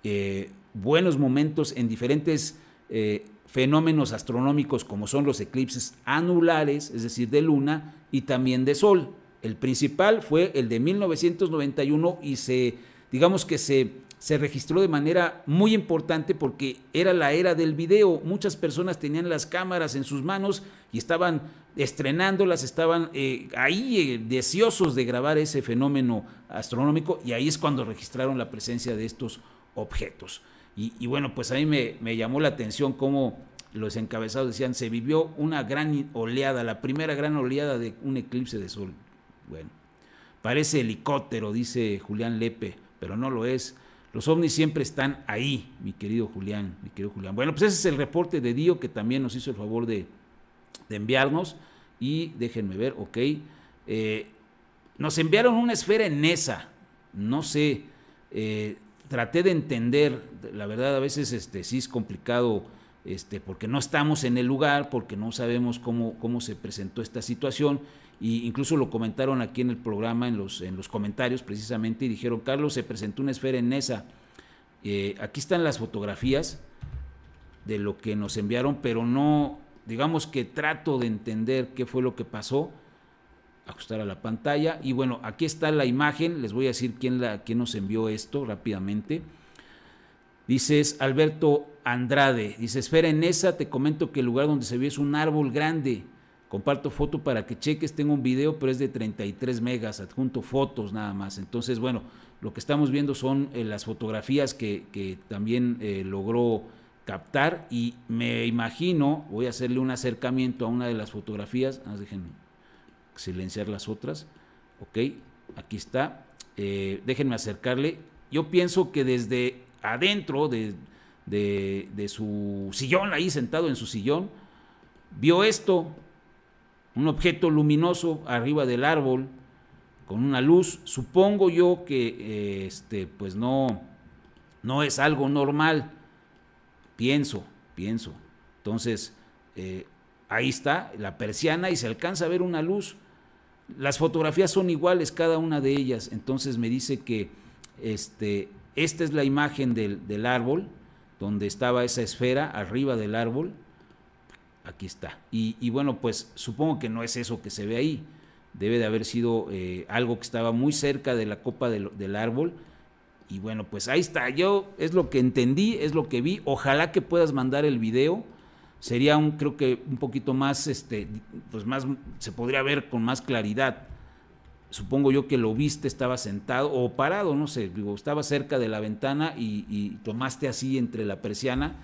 eh, buenos momentos en diferentes eh, fenómenos astronómicos como son los eclipses anulares, es decir, de luna y también de sol. El principal fue el de 1991 y se, digamos que se, se registró de manera muy importante porque era la era del video. Muchas personas tenían las cámaras en sus manos y estaban estrenándolas, estaban eh, ahí eh, deseosos de grabar ese fenómeno astronómico y ahí es cuando registraron la presencia de estos objetos. Y, bueno, pues a mí me, me llamó la atención cómo los encabezados decían, se vivió una gran oleada, la primera gran oleada de un eclipse de sol. Bueno, parece helicóptero, dice Julián Lepe, pero no lo es. Los ovnis siempre están ahí, mi querido Julián, mi querido Julián. Bueno, pues ese es el reporte de Dio que también nos hizo el favor de, enviarnos. Y déjenme ver, ok. Eh, nos enviaron una esfera en esa. No sé, eh, traté de entender, la verdad a veces este, sí es complicado este, porque no estamos en el lugar, porque no sabemos cómo, cómo se presentó esta situación y incluso lo comentaron aquí en el programa, en los, en los comentarios precisamente, y dijeron, Carlos, se presentó una esfera en esa. Eh, aquí están las fotografías de lo que nos enviaron, pero no, digamos que trato de entender qué fue lo que pasó, ajustar a la pantalla, y bueno, aquí está la imagen, les voy a decir quién, la, quién nos envió esto rápidamente. Dices Alberto Andrade, dice, esfera en esa, te comento que el lugar donde se vio es un árbol grande, Comparto foto para que cheques, tengo un video, pero es de 33 megas, adjunto fotos nada más. Entonces, bueno, lo que estamos viendo son eh, las fotografías que, también eh, logró captar y me imagino, voy a hacerle un acercamiento a una de las fotografías, déjenme silenciar las otras, ok, aquí está, eh, déjenme acercarle, yo pienso que desde adentro de su sillón, ahí sentado en su sillón, vio esto, un objeto luminoso arriba del árbol con una luz. Supongo yo que eh, este, pues no, no es algo normal. Pienso, pienso. Entonces, eh, ahí está la persiana y se alcanza a ver una luz. Las fotografías son iguales cada una de ellas. Entonces me dice que este, esta es la imagen del, del árbol, donde estaba esa esfera arriba del árbol aquí está. Y, bueno, pues supongo que no es eso que se ve ahí. Debe de haber sido eh, algo que estaba muy cerca de la copa del, árbol. Y bueno, pues ahí está. Yo es lo que entendí, es lo que vi. Ojalá que puedas mandar el video. Sería un, creo que un poquito más, este, pues más, se podría ver con más claridad. Supongo yo que lo viste, estaba sentado o parado, no sé, estaba cerca de la ventana y tomaste así entre la persiana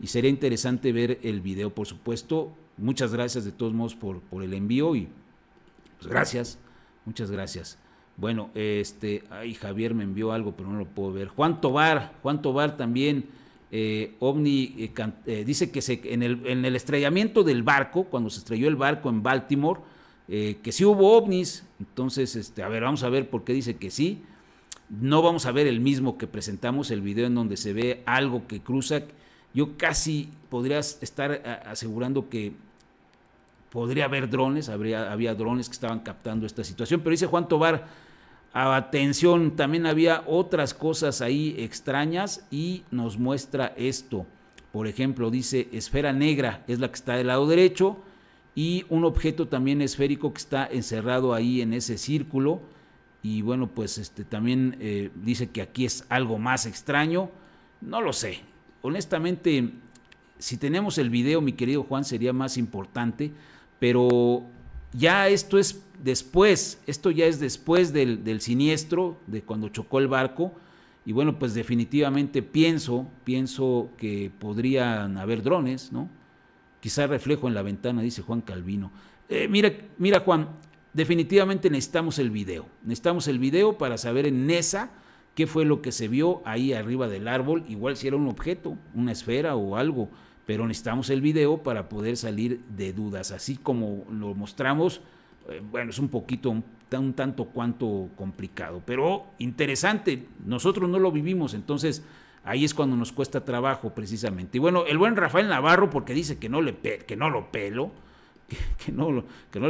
y sería interesante ver el video, por supuesto. Muchas gracias de todos modos por, por el envío y pues, gracias, muchas gracias. Bueno, este, ay, Javier me envió algo, pero no lo puedo ver. Juan Tobar, Juan Tobar también, eh, OVNI, eh, eh, dice que se, en, el, en, el, estrellamiento del barco, cuando se estrelló el barco en Baltimore, que sí hubo ovnis, entonces, este, a ver, vamos a ver por qué dice que sí. No vamos a ver el mismo que presentamos, el video en donde se ve algo que cruza, yo casi podría estar eh, asegurando que podría haber drones, habría, había drones que estaban captando esta situación, pero dice Juan Tobar, atención, también había otras cosas ahí extrañas y nos muestra esto. Por ejemplo, dice esfera negra, es la que está del lado derecho, y un objeto también esférico que está encerrado ahí en ese círculo. Y bueno, pues este, también eh, dice que aquí es algo más extraño. No lo sé, honestamente, si tenemos el video, mi querido Juan, sería más importante, pero ya esto es después, esto ya es después del, siniestro, de cuando chocó el barco, y bueno, pues definitivamente pienso, pienso que podrían haber drones, ¿no? Quizá reflejo en la ventana, dice Juan Calvino. Eh, mira, mira, Juan, definitivamente necesitamos el video. Necesitamos el video para saber en esa qué fue lo que se vio ahí arriba del árbol, igual si era un objeto, una esfera o algo, pero necesitamos el video para poder salir de dudas, así como lo mostramos, eh, bueno, es un poquito, un, un, tanto cuanto complicado, pero interesante, nosotros no lo vivimos, entonces ahí es cuando nos cuesta trabajo precisamente. Y bueno, el buen Rafael Navarro, porque dice que no, le que no lo pelo, que, no, que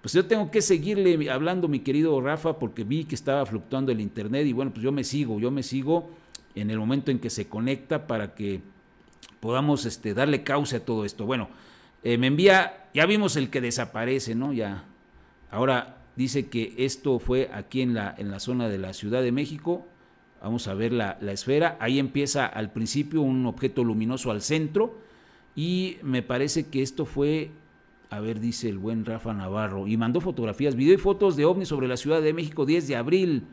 pues yo tengo que seguirle hablando, mi querido Rafa, porque vi que estaba fluctuando el internet y bueno, pues yo me sigo, yo me sigo en el momento en que se conecta para que podamos este, darle causa a todo esto. Bueno, eh, me envía, ya vimos el que desaparece, ¿no? Ya, ahora dice que esto fue aquí en la, en la zona de la Ciudad de México, vamos a ver la, la, esfera, ahí empieza al principio un objeto luminoso al centro y me parece que esto fue a ver, dice el buen Rafa Navarro. Y mandó fotografías, video y fotos de ovnis sobre la Ciudad de México 10 de abril.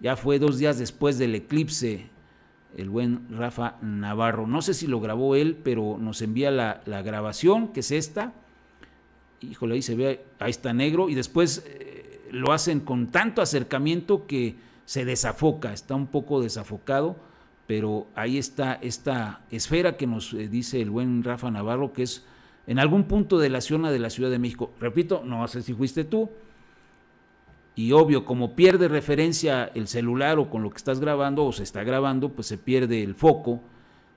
Ya fue dos días después del eclipse. El buen Rafa Navarro. No sé si lo grabó él, pero nos envía la, grabación, que es esta. Híjole, ahí se ve, ahí está negro. Y después eh, lo hacen con tanto acercamiento que se desafoca. Está un poco desafocado, pero ahí está esta esfera que nos eh, dice el buen Rafa Navarro, que es en algún punto de la zona de la Ciudad de México. Repito, no sé si fuiste tú. Y obvio, como pierde referencia el celular o con lo que estás grabando o se está grabando, pues se pierde el foco,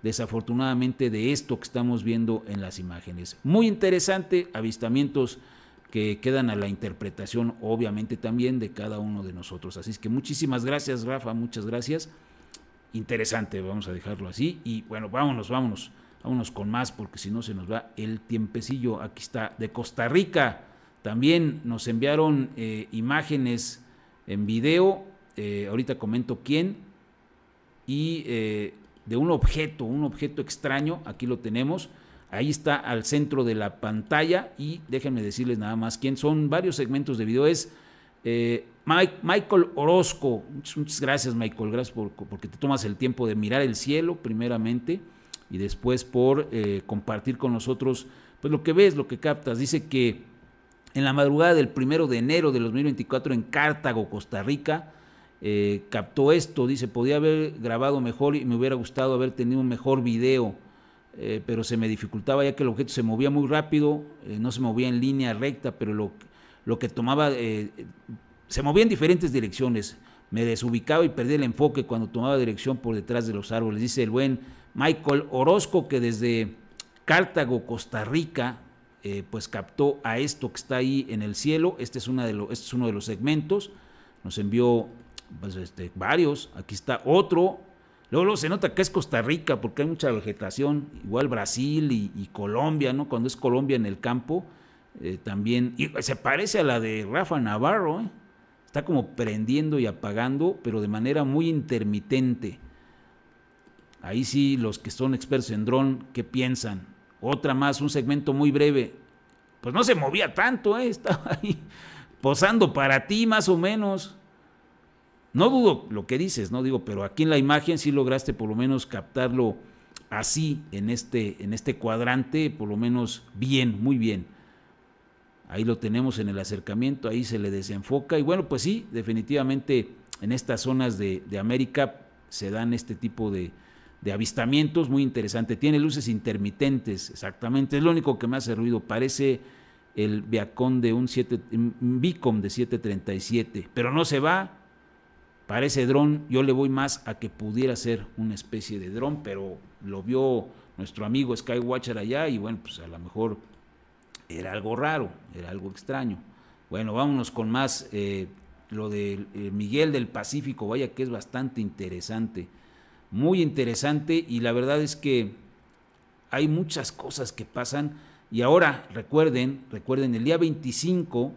desafortunadamente, de esto que estamos viendo en las imágenes. Muy interesante, avistamientos que quedan a la interpretación, obviamente, también de cada uno de nosotros. Así es que muchísimas gracias, Rafa, muchas gracias. Interesante, vamos a dejarlo así. Y bueno, vámonos, vámonos. Vámonos con más porque si no se nos va el tiempecillo. Aquí está, de Costa Rica. También nos enviaron eh, imágenes en video, eh, ahorita comento quién, y eh, de un objeto, un objeto extraño, aquí lo tenemos. Ahí está al centro de la pantalla y déjenme decirles nada más quién son varios segmentos de video. Es Michael Orozco. Muchas, gracias Michael, gracias por, porque te tomas el tiempo de mirar el cielo primeramente y después por eh, compartir con nosotros pues lo que ves, lo que captas. Dice que en la madrugada del primero de enero de 2024 en Cartago, Costa Rica, eh, captó esto. Dice, podía haber grabado mejor y me hubiera gustado haber tenido un mejor video, eh, pero se me dificultaba ya que el objeto se movía muy rápido, no se movía en línea recta, pero lo, lo que tomaba se movía en diferentes direcciones. Me desubicaba y perdí el enfoque cuando tomaba dirección por detrás de los árboles. Dice el buen Michael Orozco, que desde Cartago, Costa Rica, eh, pues captó a esto que está ahí en el cielo. Este es, de este uno de los segmentos. Nos envió pues, este, varios. Aquí está otro. Luego, se nota que es Costa Rica porque hay mucha vegetación. Igual Brasil y, Colombia, ¿no? Cuando es Colombia en el campo, eh, también. Y se parece a la de Rafa Navarro, ¿eh? Está como prendiendo y apagando, pero de manera muy intermitente. Ahí sí, los que son expertos en dron, ¿qué piensan? Otra más, un segmento muy breve. Pues no se movía tanto, ¿eh? estaba ahí posando para ti más o menos. No dudo lo que dices, no digo, pero aquí en la imagen sí lograste por lo menos captarlo así en este, en este cuadrante, por lo menos bien, muy bien. Ahí lo tenemos en el acercamiento, ahí se le desenfoca y bueno, pues sí, definitivamente en estas zonas de América se dan este tipo de, de avistamientos, muy interesante. Tiene luces intermitentes, exactamente. Es lo único que me hace ruido. Parece el beacon de un, 7, de 737, pero no se va. Parece dron, yo le voy más a que pudiera ser una especie de dron, pero lo vio nuestro amigo Skywatcher allá y bueno, pues a lo mejor era algo raro, era algo extraño. Bueno, vámonos con más eh, lo de eh, Miguel del Pacífico, vaya que es bastante interesante muy interesante y la verdad es que hay muchas cosas que pasan. Y ahora recuerden, recuerden, el día 25,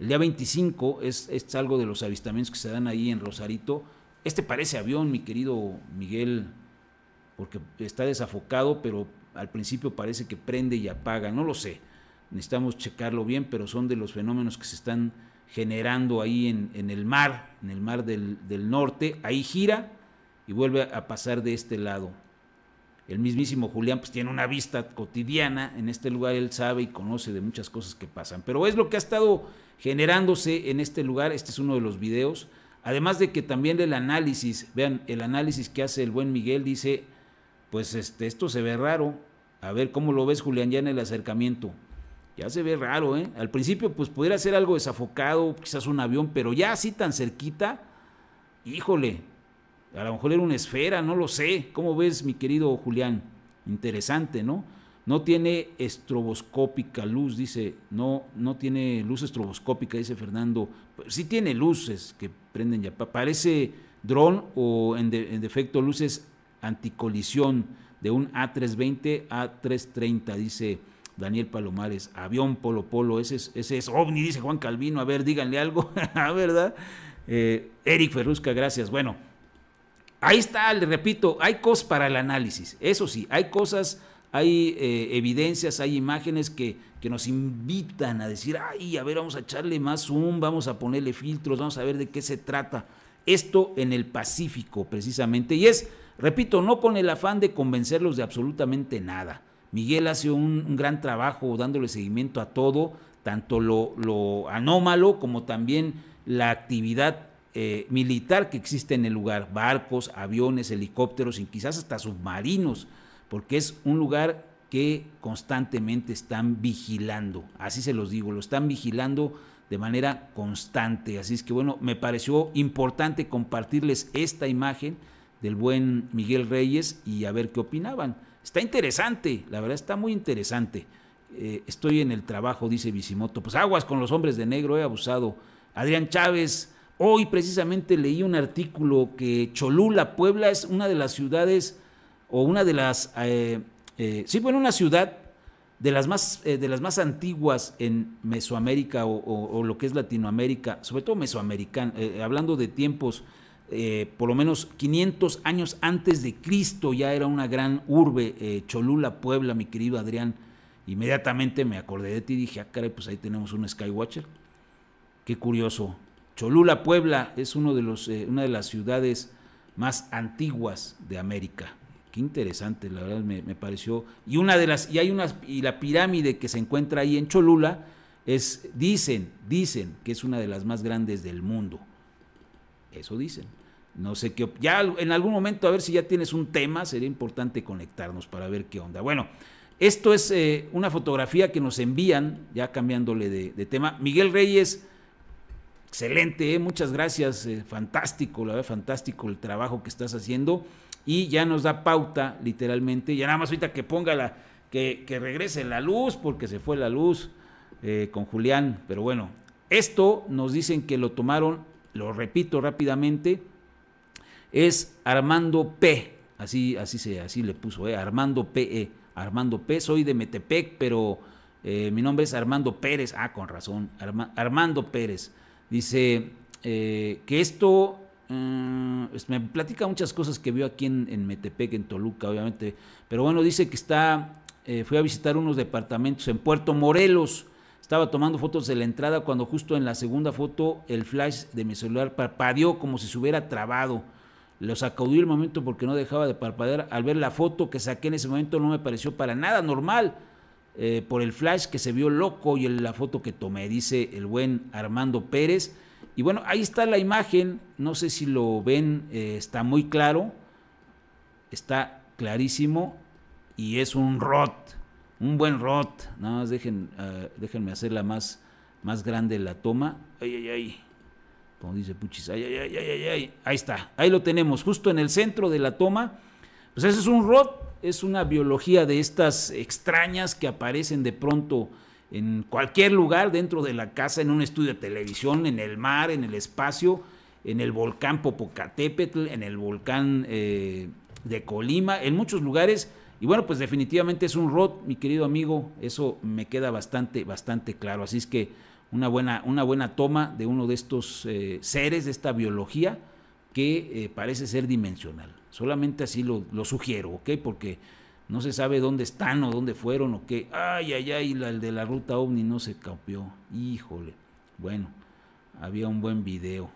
el día 25 es, algo de los avistamientos que se dan ahí en Rosarito. Este parece avión, mi querido Miguel, porque está desafocado, pero al principio parece que prende y apaga, no lo sé. Necesitamos checarlo bien, pero son de los fenómenos que se están generando ahí en, el mar, en el mar del, del norte. Ahí gira, y vuelve a pasar de este lado. El mismísimo Julián pues tiene una vista cotidiana en este lugar, él sabe y conoce de muchas cosas que pasan, pero es lo que ha estado generándose en este lugar, este es uno de los videos, además de que también el análisis, vean, el análisis que hace el buen Miguel dice, pues este, esto se ve raro, a ver cómo lo ves Julián ya en el acercamiento, ya se ve raro, ¿eh? Al principio pues pudiera ser algo desafocado, quizás un avión, pero ya así tan cerquita, híjole, a lo mejor era una esfera, no lo sé. ¿Cómo ves, mi querido Julián? Interesante, ¿no? No tiene estroboscópica luz, dice, no, no tiene luz estroboscópica, dice Fernando. Pues sí tiene luces que prenden ya. Parece dron o en, defecto luces anticolisión de un A320 a 330, dice Daniel Palomares. Avión Polo Polo, ese es, ese es ovni, dice Juan Calvino. A ver, díganle algo, ah, ¿verdad? Eh, Eric Ferrusca, gracias. Bueno, Ahí está, le repito, hay cosas para el análisis, eso sí, hay cosas, hay eh, evidencias, hay imágenes que, nos invitan a decir, ay, a ver, vamos a echarle más zoom, vamos a ponerle filtros, vamos a ver de qué se trata. Esto en el Pacífico, precisamente, y es, repito, no con el afán de convencerlos de absolutamente nada. Miguel hace un, gran trabajo dándole seguimiento a todo, tanto lo, lo anómalo como también la actividad eh, militar que existe en el lugar, barcos, aviones, helicópteros y quizás hasta submarinos, porque es un lugar que constantemente están vigilando, así se los digo, lo están vigilando de manera constante. Así es que bueno, me pareció importante compartirles esta imagen del buen Miguel Reyes y a ver qué opinaban. Está interesante, la verdad está muy interesante. Eh, estoy en el trabajo, dice Bisimoto. Pues aguas con los hombres de negro, he abusado. Adrián Chávez, Hoy precisamente leí un artículo que Cholula, Puebla, es una de las ciudades o una de las, eh, eh sí, bueno, una ciudad de las más, eh, de las más antiguas en Mesoamérica o, lo que es Latinoamérica, sobre todo Mesoamericana, eh, hablando de tiempos, por lo menos 500 años antes de Cristo ya era una gran urbe, Cholula, Puebla, mi querido Adrián. Inmediatamente me acordé de ti y dije, ah, pues ahí tenemos un Skywatcher. Qué curioso, Cholula, Puebla, es uno de los, eh, una de las ciudades más antiguas de América. Qué interesante, la verdad me, pareció. Y una de las, y hay unas y la pirámide que se encuentra ahí en Cholula, es, dicen, dicen que es una de las más grandes del mundo. Eso dicen. No sé qué. Ya en algún momento, a ver si ya tienes un tema, sería importante conectarnos para ver qué onda. Bueno, esto es eh, una fotografía que nos envían, ya cambiándole de, de tema. Miguel Reyes Excelente, ¿eh? muchas gracias, eh, fantástico, la verdad, fantástico el trabajo que estás haciendo y ya nos da pauta literalmente, ya nada más ahorita que ponga la, que, regrese la luz, porque se fue la luz eh, con Julián, pero bueno, esto nos dicen que lo tomaron, lo repito rápidamente, es Armando P, así, así, se, así le puso, Armando P, e, Armando P, soy de Metepec, pero mi nombre es Armando Pérez, ah, con razón, Armando Pérez. Dice eh, que esto mm, me platica muchas cosas que vio aquí en, Metepec, en Toluca, obviamente. Pero bueno, dice que está, eh, fue a visitar unos departamentos en Puerto Morelos. Estaba tomando fotos de la entrada cuando justo en la segunda foto el flash de mi celular parpadeó como si se hubiera trabado. Lo sacudió el momento porque no dejaba de parpadear. Al ver la foto que saqué en ese momento no me pareció para nada normal. Eh, por el flash que se vio loco y la foto que tomé, dice el buen Armando Pérez. Y bueno, ahí está la imagen, no sé si lo ven, eh, está muy claro, está clarísimo y es un rot, un buen rot. Nada más dejen, eh, déjenme hacerla más, más grande la toma. Ay, ay, ay. Como dice Puchis, ay, ay, ay, ay, ay. Ahí está, ahí lo tenemos, justo en el centro de la toma. Pues ese es un rot es una biología de estas extrañas que aparecen de pronto en cualquier lugar, dentro de la casa, en un estudio de televisión, en el mar, en el espacio, en el volcán Popocatépetl, en el volcán eh, de Colima, en muchos lugares. Y bueno, pues definitivamente es un rot, mi querido amigo, eso me queda bastante, bastante claro. Así es que una buena, una buena toma de uno de estos eh, seres, de esta biología, que eh, parece ser dimensional. Solamente así lo, sugiero, ¿ok? Porque no se sabe dónde están o dónde fueron o qué. Ay, ay, ay, el de la ruta ovni no se copió. Híjole. Bueno, había un buen video.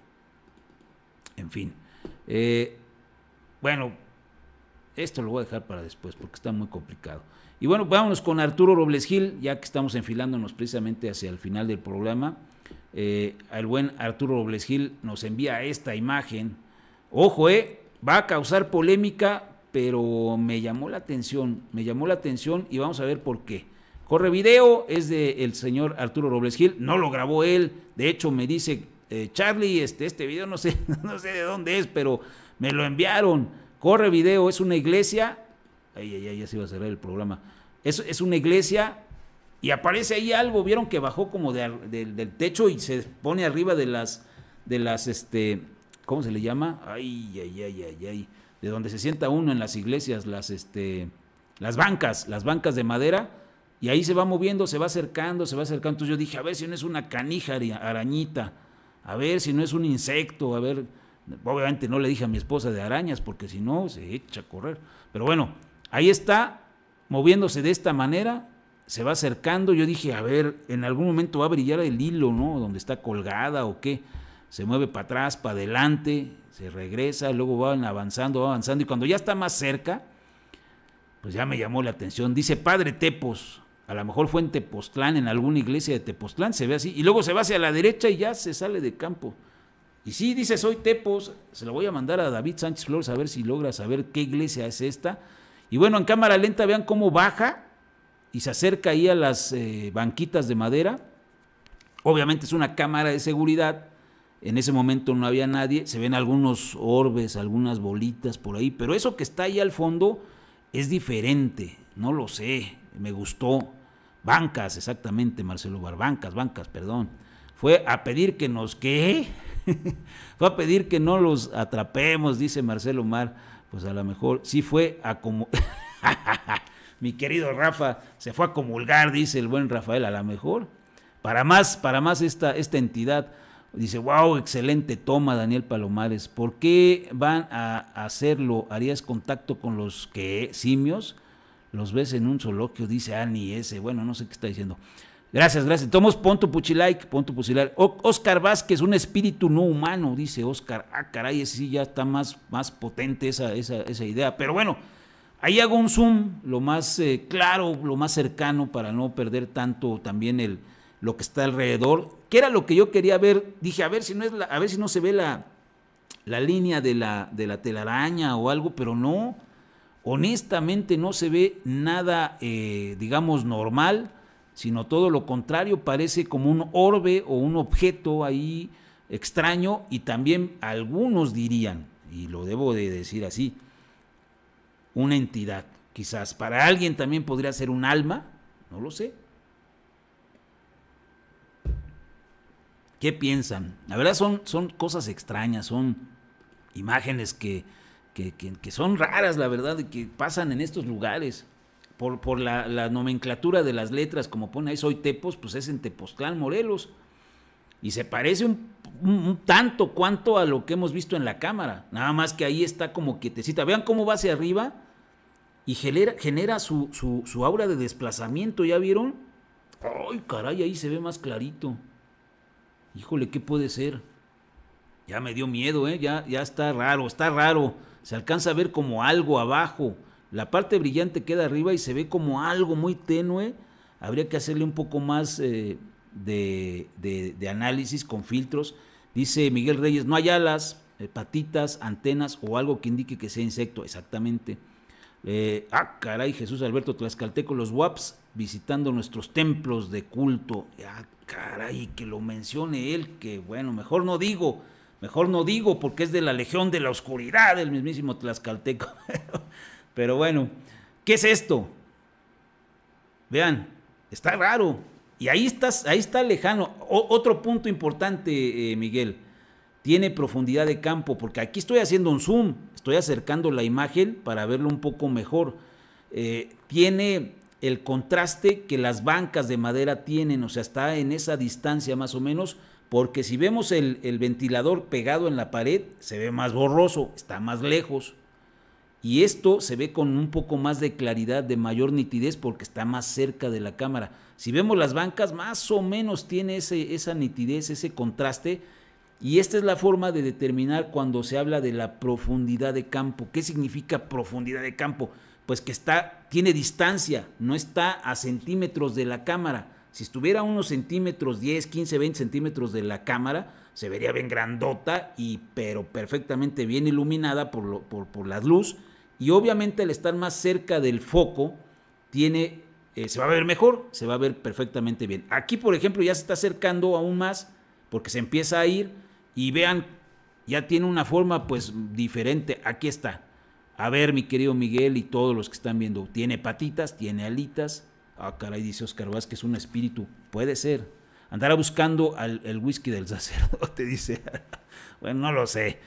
En fin. Eh, bueno, esto lo voy a dejar para después porque está muy complicado. Y bueno, vámonos con Arturo Robles Gil, ya que estamos enfilándonos precisamente hacia el final del programa. Eh, el buen Arturo Robles Gil nos envía esta imagen. Ojo, eh, va a causar polémica, pero me llamó la atención, me llamó la atención y vamos a ver por qué. Corre video, es del señor Arturo Robles Gil, no lo grabó él, de hecho me dice eh, Charlie, este, este video no sé, sé de dónde es, pero me lo enviaron. Corre video, es una iglesia, ay, ay, ay, ya se iba a cerrar el programa, es, es una iglesia y aparece ahí algo, vieron que bajó como del techo y se pone arriba de las, de las, este, ¿cómo se le llama? Ay, ay, ay, ay, ay. De donde se sienta uno en las iglesias, las, este, las bancas, las bancas de madera, y ahí se va moviendo, se va acercando, se va acercando. Entonces yo dije, a ver si no es una canija arañita, a ver si no es un insecto, a ver. Obviamente no le dije a mi esposa de arañas, porque si no se echa a correr. Pero bueno, ahí está, moviéndose de esta manera, se va acercando. Yo dije, a ver, en algún momento va a brillar el hilo, ¿no? Donde está colgada o qué se mueve para atrás, para adelante, se regresa, luego van avanzando, avanzando, y cuando ya está más cerca, pues ya me llamó la atención. Dice Padre Tepos, a lo mejor fue en Tepoztlán, en alguna iglesia de Tepoztlán, se ve así, y luego se va hacia la derecha y ya se sale de campo. Y sí, dice, soy Tepos, se lo voy a mandar a David Sánchez Flores a ver si logra saber qué iglesia es esta. Y bueno, en cámara lenta vean cómo baja y se acerca ahí a las eh, banquitas de madera. Obviamente es una cámara de seguridad en ese momento no había nadie, se ven algunos orbes, algunas bolitas por ahí, pero eso que está ahí al fondo es diferente, no lo sé, me gustó. Bancas, exactamente, Marcelo Barbancas, bancas, bancas, perdón. Fue a pedir que nos qué? fue a pedir que no los atrapemos, dice Marcelo Mar. Pues a lo mejor sí fue a como mi querido Rafa se fue a comulgar, dice el buen Rafael, a lo mejor. Para más, para más esta, esta entidad Dice, wow, excelente toma, Daniel Palomares. ¿Por qué van a hacerlo? ¿Harías contacto con los que simios? Los ves en un soloquio, dice Ani ese. Bueno, no sé qué está diciendo. Gracias, gracias. Tomos punto Puchilike, Ponto puchilay. Oscar Vázquez, un espíritu no humano, dice Oscar. Ah, caray, ese sí ya está más, más potente esa, esa, idea. Pero bueno, ahí hago un zoom, lo más eh, claro, lo más cercano para no perder tanto también el, lo que está alrededor que era lo que yo quería ver. Dije, a ver si no, es la, a ver si no se ve la, línea de la, telaraña o algo, pero no. Honestamente no se ve nada, eh, digamos, normal, sino todo lo contrario, parece como un orbe o un objeto ahí extraño y también algunos dirían, y lo debo de decir así, una entidad. Quizás para alguien también podría ser un alma, no lo sé, ¿Qué piensan? La verdad son, son cosas extrañas, son imágenes que, son raras, la verdad, que pasan en estos lugares. Por, por la, nomenclatura de las letras, como pone ahí Soy Tepos, pues es en Tepoztlán, Morelos. Y se parece un, tanto cuanto a lo que hemos visto en la cámara. Nada más que ahí está como quietecita. Vean cómo va hacia arriba y genera, genera su, su aura de desplazamiento, ¿ya vieron? Ay, caray, ahí se ve más clarito híjole, ¿qué puede ser? Ya me dio miedo, ¿eh? ya, ya está raro, está raro. Se alcanza a ver como algo abajo. La parte brillante queda arriba y se ve como algo muy tenue. Habría que hacerle un poco más eh, de, análisis con filtros. Dice Miguel Reyes, no hay alas, eh, patitas, antenas o algo que indique que sea insecto. Exactamente. Eh, ah, caray, Jesús Alberto Tlaxcalteco, los WAPs visitando nuestros templos de culto. Ah, caray, que lo mencione él, que bueno, mejor no digo, mejor no digo porque es de la Legión de la Oscuridad, el mismísimo Tlaxcalteco. Pero bueno, ¿qué es esto? Vean, está raro. Y ahí, estás, ahí está lejano. otro punto importante, eh, Miguel tiene profundidad de campo, porque aquí estoy haciendo un zoom, estoy acercando la imagen para verlo un poco mejor. Eh, tiene el contraste que las bancas de madera tienen, o sea, está en esa distancia más o menos, porque si vemos el, ventilador pegado en la pared, se ve más borroso, está más lejos. Y esto se ve con un poco más de claridad, de mayor nitidez, porque está más cerca de la cámara. Si vemos las bancas, más o menos tiene esa nitidez, ese contraste, y esta es la forma de determinar cuando se habla de la profundidad de campo. ¿Qué significa profundidad de campo? Pues que está, tiene distancia, no está a centímetros de la cámara. Si estuviera a unos centímetros, 10, 15, 20 centímetros de la cámara, se vería bien grandota y pero perfectamente bien iluminada por, por, la luz. Y obviamente al estar más cerca del foco, tiene, eh, se va a ver mejor, se va a ver perfectamente bien. Aquí, por ejemplo, ya se está acercando aún más porque se empieza a ir y vean, ya tiene una forma pues diferente. Aquí está. A ver, mi querido Miguel y todos los que están viendo, tiene patitas, tiene alitas. Ah, caray, dice Oscar Vázquez, un espíritu. Puede ser. Andará buscando al, el whisky del sacerdote, dice. bueno, no lo sé.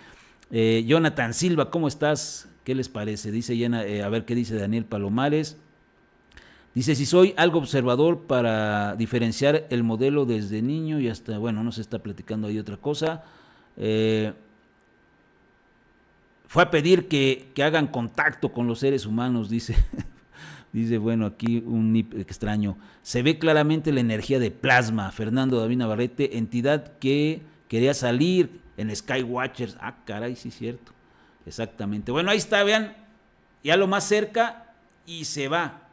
Eh, Jonathan Silva, ¿cómo estás? ¿Qué les parece? Dice llena eh, a ver qué dice Daniel Palomares. Dice, si soy algo observador para diferenciar el modelo desde niño y hasta, bueno, no se está platicando ahí otra cosa. Eh, fue a pedir que, que, hagan contacto con los seres humanos, dice. dice, bueno, aquí un nip extraño. Se ve claramente la energía de plasma. Fernando David Navarrete, entidad que quería salir en Skywatchers. Ah, caray, sí, cierto. Exactamente. Bueno, ahí está, vean. Ya lo más cerca y se va.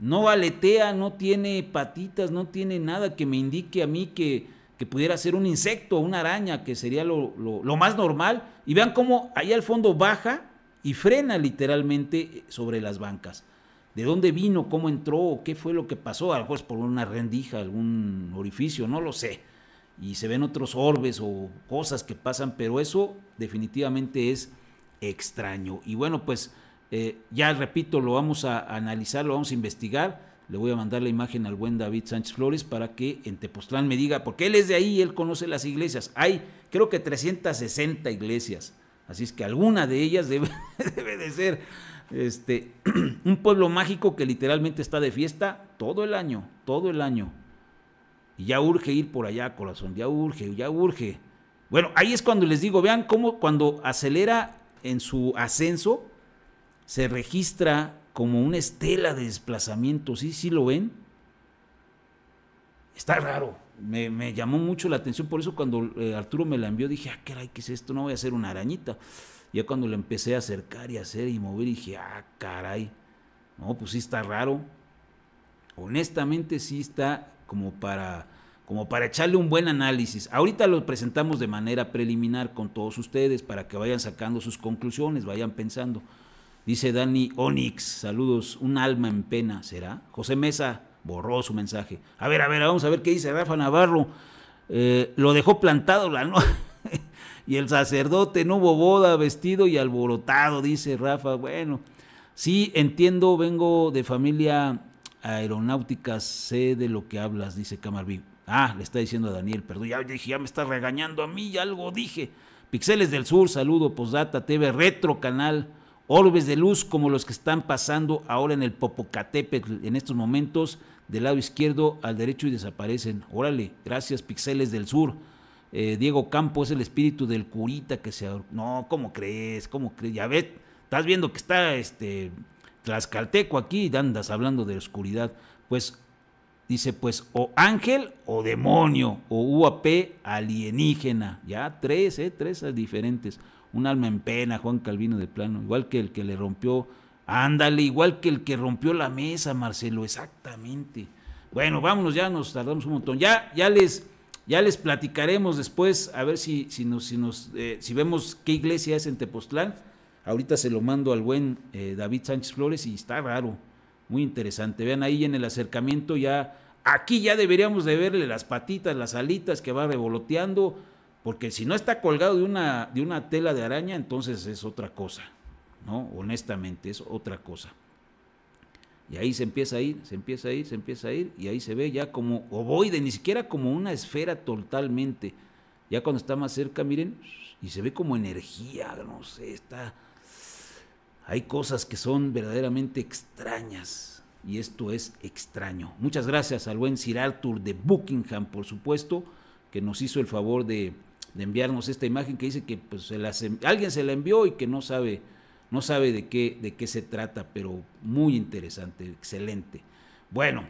No aletea, no tiene patitas, no tiene nada que me indique a mí que que pudiera ser un insecto, una araña, que sería lo, más normal. Y vean cómo ahí al fondo baja y frena literalmente eh, sobre las bancas. ¿De dónde vino? ¿Cómo entró? ¿Qué fue lo que pasó? A lo mejor es por una rendija, algún orificio, no lo sé. Y se ven otros orbes o cosas que pasan, pero eso definitivamente es extraño. Y bueno, pues eh, ya repito, lo vamos a analizar, lo vamos a investigar le voy a mandar la imagen al buen David Sánchez Flores para que en Tepoztlán me diga, porque él es de ahí, él conoce las iglesias. Hay, creo que 360 iglesias, así es que alguna de ellas debe, debe de ser este, un pueblo mágico que literalmente está de fiesta todo el año, todo el año. Y ya urge ir por allá, corazón, ya urge, ya urge. Bueno, ahí es cuando les digo, vean cómo cuando acelera en su ascenso, se registra como una estela de desplazamiento. ¿Sí, sí lo ven? Está raro. Me, llamó mucho la atención. Por eso cuando eh, Arturo me la envió dije, ah, caray, ¿qué es esto? No voy a hacer una arañita. Ya cuando la empecé a acercar y a hacer y mover dije, ah, caray. No, pues sí está raro. Honestamente sí está como para como para echarle un buen análisis. Ahorita lo presentamos de manera preliminar con todos ustedes para que vayan sacando sus conclusiones, vayan pensando. Dice Dani Onix, saludos, un alma en pena, ¿será? José Mesa borró su mensaje. A ver, a ver, vamos a ver qué dice Rafa Navarro. Eh, lo dejó plantado la no y el sacerdote no hubo boda, vestido y alborotado, dice Rafa. Bueno, sí, entiendo, vengo de familia aeronáutica, sé de lo que hablas, dice Camarví. Ah, le está diciendo a Daniel, perdón, ya ya me está regañando a mí, ya algo dije. Pixeles del Sur, saludo, Posdata TV, Retro Canal Orbes de luz como los que están pasando ahora en el Popocatépetl en estos momentos, del lado izquierdo al derecho y desaparecen. Órale, gracias pixeles del sur. Eh, Diego Campo es el espíritu del curita que se... No, ¿cómo crees? ¿Cómo crees? Ya ves, estás viendo que está este Tlaxcalteco aquí y andas hablando de oscuridad. Pues dice, pues o ángel o demonio o UAP alienígena. Ya tres, eh, tres diferentes un alma en pena, Juan Calvino de plano, igual que el que le rompió, ándale, igual que el que rompió la mesa, Marcelo, exactamente. Bueno, vámonos, ya nos tardamos un montón. Ya, ya les, ya les platicaremos después, a ver si, si nos, si nos, eh, si vemos qué iglesia es en Tepoztlán. Ahorita se lo mando al buen eh, David Sánchez Flores y está raro, muy interesante. Vean ahí en el acercamiento ya, aquí ya deberíamos de verle las patitas, las alitas que va revoloteando porque si no está colgado de una, de una tela de araña, entonces es otra cosa, ¿no? Honestamente, es otra cosa. Y ahí se empieza a ir, se empieza a ir, se empieza a ir, y ahí se ve ya como ovoide, ni siquiera como una esfera totalmente. Ya cuando está más cerca, miren, y se ve como energía, no sé, está... Hay cosas que son verdaderamente extrañas, y esto es extraño. Muchas gracias al buen Sir Arthur de Buckingham, por supuesto, que nos hizo el favor de de enviarnos esta imagen que dice que pues, alguien se la envió y que no sabe, no sabe de, qué, de qué se trata, pero muy interesante, excelente. Bueno,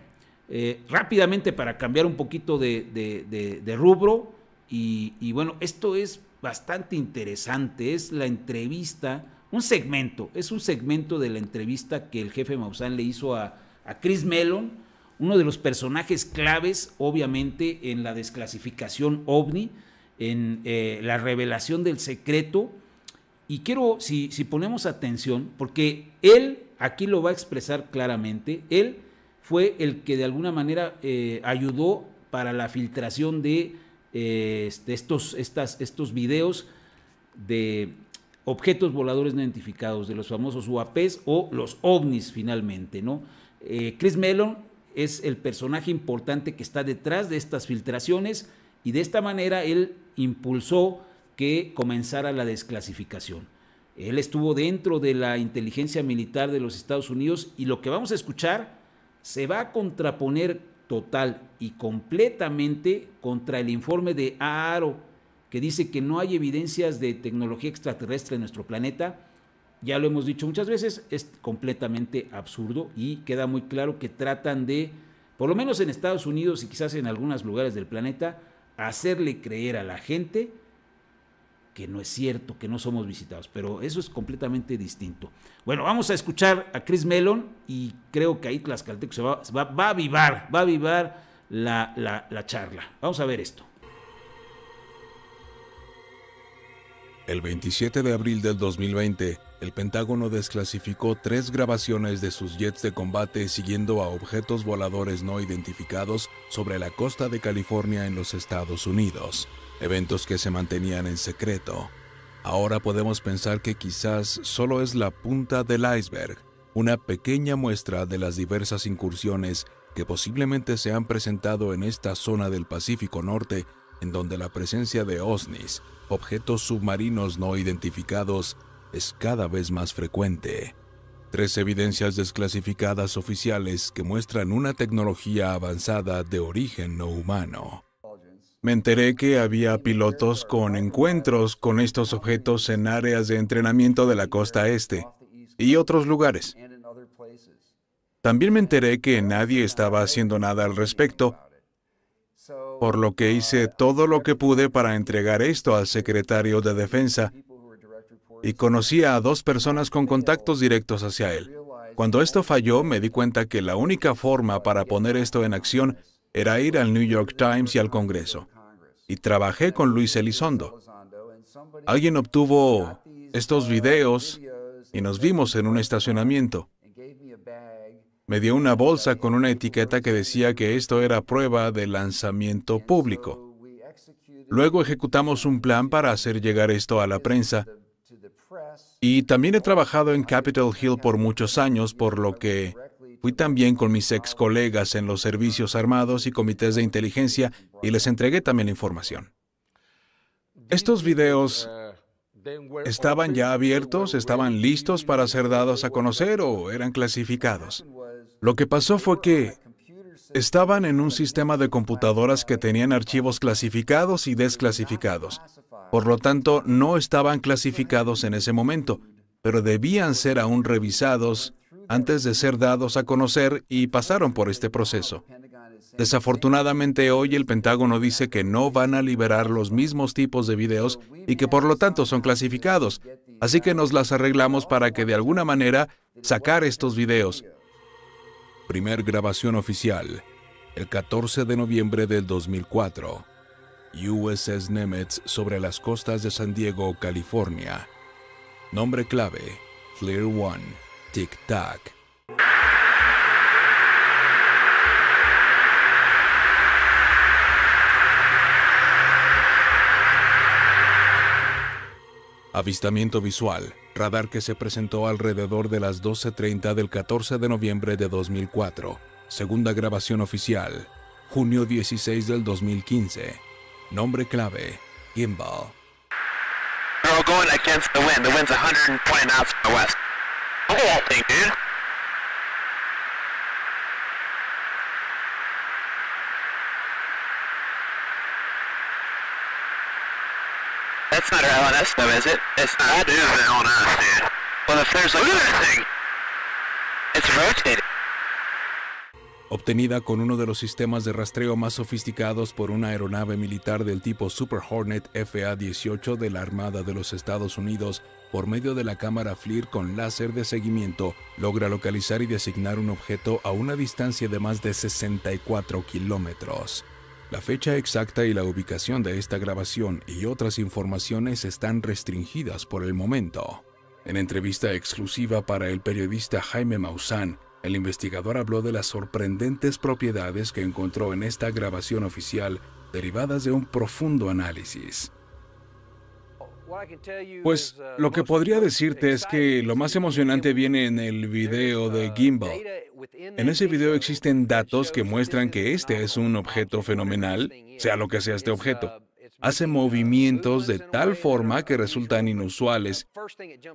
eh, rápidamente para cambiar un poquito de, rubro, y, bueno, esto es bastante interesante, es la entrevista, un segmento, es un segmento de la entrevista que el jefe Maussan le hizo a, a Chris Mellon, uno de los personajes claves, obviamente, en la desclasificación ovni, en eh, la revelación del secreto. Y quiero, si, ponemos atención, porque él aquí lo va a expresar claramente, él fue el que de alguna manera eh, ayudó para la filtración de eh, este, estos, estas, estos videos de objetos voladores no identificados, de los famosos UAPs o los ovnis finalmente, ¿no? Chris Mellon es el personaje importante que está detrás de estas filtraciones y de esta manera él impulsó que comenzara la desclasificación. Él estuvo dentro de la inteligencia militar de los Estados Unidos y lo que vamos a escuchar se va a contraponer total y completamente contra el informe de Aaro, que dice que no hay evidencias de tecnología extraterrestre en nuestro planeta. Ya lo hemos dicho muchas veces, es completamente absurdo y queda muy claro que tratan de, por lo menos en Estados Unidos y quizás en algunos lugares del planeta, hacerle creer a la gente que no es cierto, que no somos visitados, pero eso es completamente distinto. Bueno, vamos a escuchar a Chris Mellon y creo que ahí Tlaxcalteco se va, a avivar, va a avivar la charla. Vamos a ver esto. El 27 de abril del 2020, el Pentágono desclasificó tres grabaciones de sus jets de combate siguiendo a objetos voladores no identificados sobre la costa de California en los Estados Unidos, eventos que se mantenían en secreto. Ahora podemos pensar que quizás solo es la punta del iceberg, una pequeña muestra de las diversas incursiones que posiblemente se han presentado en esta zona del Pacífico Norte en donde la presencia de OSNIs objetos submarinos no identificados es cada vez más frecuente. Tres evidencias desclasificadas oficiales que muestran una tecnología avanzada de origen no humano. Me enteré que había pilotos con encuentros con estos objetos en áreas de entrenamiento de la costa este y otros lugares. También me enteré que nadie estaba haciendo nada al respecto por lo que hice todo lo que pude para entregar esto al secretario de Defensa y conocía a dos personas con contactos directos hacia él. Cuando esto falló, me di cuenta que la única forma para poner esto en acción era ir al New York Times y al Congreso. Y trabajé con Luis Elizondo. Alguien obtuvo estos videos y nos vimos en un estacionamiento. Me dio una bolsa con una etiqueta que decía que esto era prueba de lanzamiento público. Luego ejecutamos un plan para hacer llegar esto a la prensa. Y también he trabajado en Capitol Hill por muchos años, por lo que Fui también con mis ex colegas en los servicios armados y comités de inteligencia y les entregué también la información. Estos videos estaban ya abiertos, estaban listos para ser dados a conocer o eran clasificados. Lo que pasó fue que estaban en un sistema de computadoras que tenían archivos clasificados y desclasificados. Por lo tanto, no estaban clasificados en ese momento, pero debían ser aún revisados antes de ser dados a conocer y pasaron por este proceso. Desafortunadamente hoy el Pentágono dice que no van a liberar los mismos tipos de videos y que por lo tanto son clasificados, así que nos las arreglamos para que de alguna manera sacar estos videos. Primer grabación oficial, el 14 de noviembre del 2004. USS Nemitz sobre las costas de San Diego, California. Nombre clave, Clear One, Tic Tac. Avistamiento visual, radar que se presentó alrededor de las 12.30 del 14 de noviembre de 2004, segunda grabación oficial, junio 16 del 2015, nombre clave, Gimbal. wind. is it? Obtenida con uno de los sistemas de rastreo más sofisticados por una aeronave militar del tipo Super Hornet FA-18 de la Armada de los Estados Unidos, por medio de la cámara FLIR con láser de seguimiento, logra localizar y designar un objeto a una distancia de más de 64 kilómetros. La fecha exacta y la ubicación de esta grabación y otras informaciones están restringidas por el momento. En entrevista exclusiva para el periodista Jaime Maussan, el investigador habló de las sorprendentes propiedades que encontró en esta grabación oficial derivadas de un profundo análisis. Pues lo que podría decirte es que lo más emocionante viene en el video de Gimbal. En ese video existen datos que muestran que este es un objeto fenomenal, sea lo que sea este objeto hace movimientos de tal forma que resultan inusuales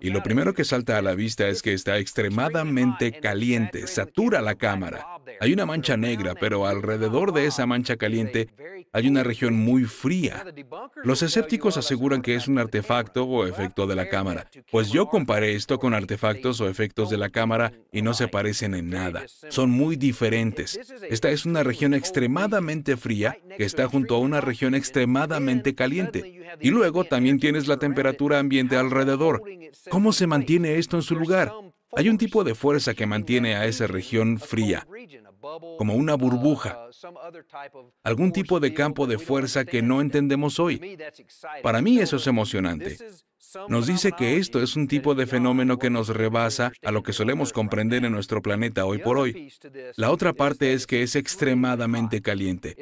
y lo primero que salta a la vista es que está extremadamente caliente, satura la cámara. Hay una mancha negra, pero alrededor de esa mancha caliente hay una región muy fría. Los escépticos aseguran que es un artefacto o efecto de la cámara, pues yo comparé esto con artefactos o efectos de la cámara y no se parecen en nada. Son muy diferentes. Esta es una región extremadamente fría que está junto a una región extremadamente caliente. Y luego también tienes la temperatura ambiente alrededor. ¿Cómo se mantiene esto en su lugar? Hay un tipo de fuerza que mantiene a esa región fría, como una uh, burbuja, uh, algún tipo de campo de fuerza que no entendemos hoy. Para mí eso es emocionante. Nos dice que esto es un tipo de fenómeno que nos rebasa a lo que solemos comprender en nuestro planeta hoy por hoy. La otra parte es que es extremadamente caliente.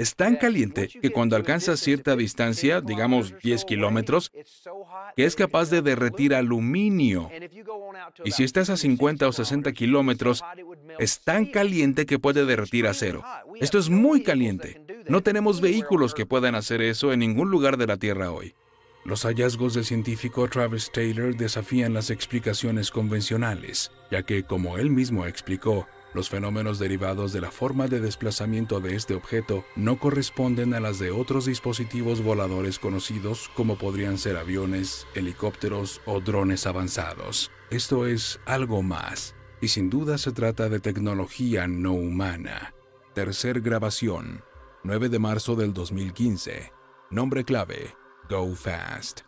Es tan caliente que cuando alcanza cierta distancia, digamos 10 kilómetros, que es capaz de derretir aluminio. Y si estás a 50 o 60 kilómetros, es tan caliente que puede derretir acero. Esto es muy caliente. No tenemos vehículos que puedan hacer eso en ningún lugar de la Tierra hoy. Los hallazgos del científico Travis Taylor desafían las explicaciones convencionales, ya que, como él mismo explicó, los fenómenos derivados de la forma de desplazamiento de este objeto no corresponden a las de otros dispositivos voladores conocidos como podrían ser aviones, helicópteros o drones avanzados. Esto es algo más, y sin duda se trata de tecnología no humana. Tercer grabación, 9 de marzo del 2015. Nombre clave, Go Fast.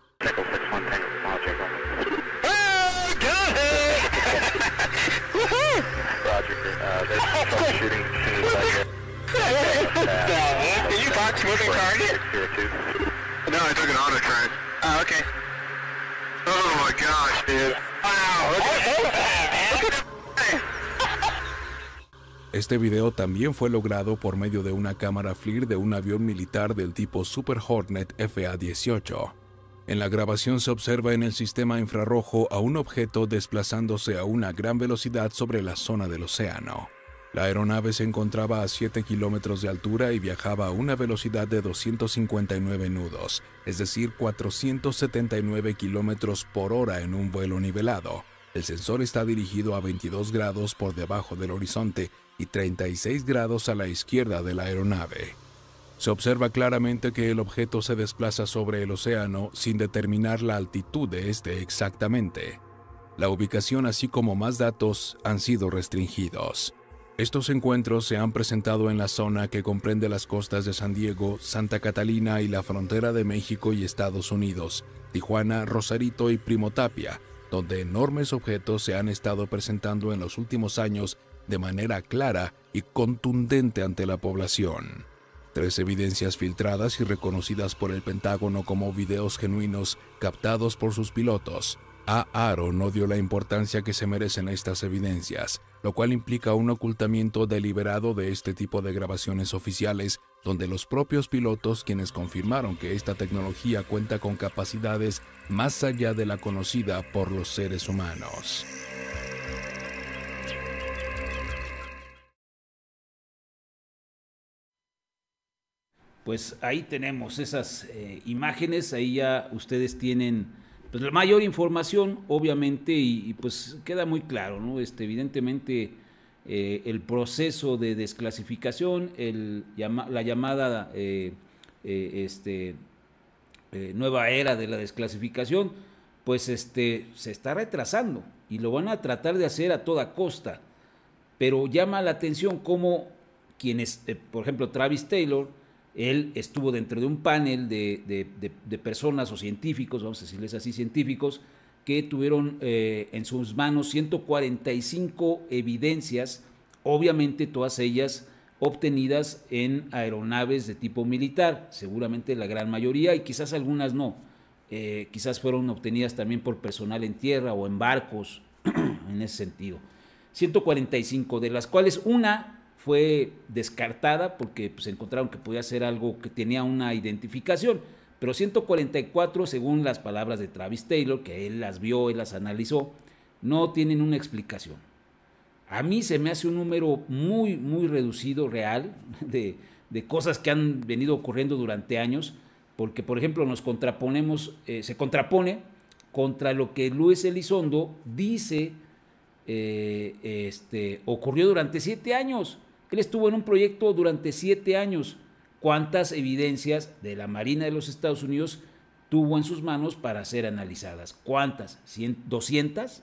Este video también fue logrado por medio de una cámara FLIR de un avión militar del tipo Super Hornet FA-18. En la grabación se observa en el sistema infrarrojo a un objeto desplazándose a una gran velocidad sobre la zona del océano. La aeronave se encontraba a 7 kilómetros de altura y viajaba a una velocidad de 259 nudos, es decir, 479 kilómetros por hora en un vuelo nivelado. El sensor está dirigido a 22 grados por debajo del horizonte y 36 grados a la izquierda de la aeronave. Se observa claramente que el objeto se desplaza sobre el océano sin determinar la altitud de este exactamente. La ubicación así como más datos han sido restringidos. Estos encuentros se han presentado en la zona que comprende las costas de San Diego, Santa Catalina y la frontera de México y Estados Unidos, Tijuana, Rosarito y Primotapia, donde enormes objetos se han estado presentando en los últimos años de manera clara y contundente ante la población. Tres evidencias filtradas y reconocidas por el Pentágono como videos genuinos captados por sus pilotos, a. Aro no dio la importancia que se merecen estas evidencias, lo cual implica un ocultamiento deliberado de este tipo de grabaciones oficiales, donde los propios pilotos quienes confirmaron que esta tecnología cuenta con capacidades más allá de la conocida por los seres humanos. Pues ahí tenemos esas eh, imágenes, ahí ya ustedes tienen pues la mayor información, obviamente, y, pues queda muy claro, ¿no? Este, evidentemente, eh, el proceso de desclasificación, el, la llamada eh, eh, este, nueva era de la desclasificación, pues este, se está retrasando y lo van a tratar de hacer a toda costa. Pero llama la atención cómo quienes, por ejemplo, Travis Taylor, él estuvo dentro de un panel de, personas o científicos, vamos a decirles así, científicos, que tuvieron eh, en sus manos 145 evidencias, obviamente todas ellas obtenidas en aeronaves de tipo militar, seguramente la gran mayoría y quizás algunas no, eh, quizás fueron obtenidas también por personal en tierra o en barcos, en ese sentido. 145, de las cuales una fue descartada porque se pues, encontraron que podía ser algo que tenía una identificación. Pero 144, según las palabras de Travis Taylor, que él las vio, él las analizó, no tienen una explicación. A mí se me hace un número muy, muy reducido, real, de, cosas que han venido ocurriendo durante años, porque, por ejemplo, nos contraponemos, eh, se contrapone contra lo que Luis Elizondo dice eh, este, ocurrió durante siete años. Él estuvo en un proyecto durante siete años. ¿Cuántas evidencias de la Marina de los Estados Unidos tuvo en sus manos para ser analizadas? ¿Cuántas? ¿200?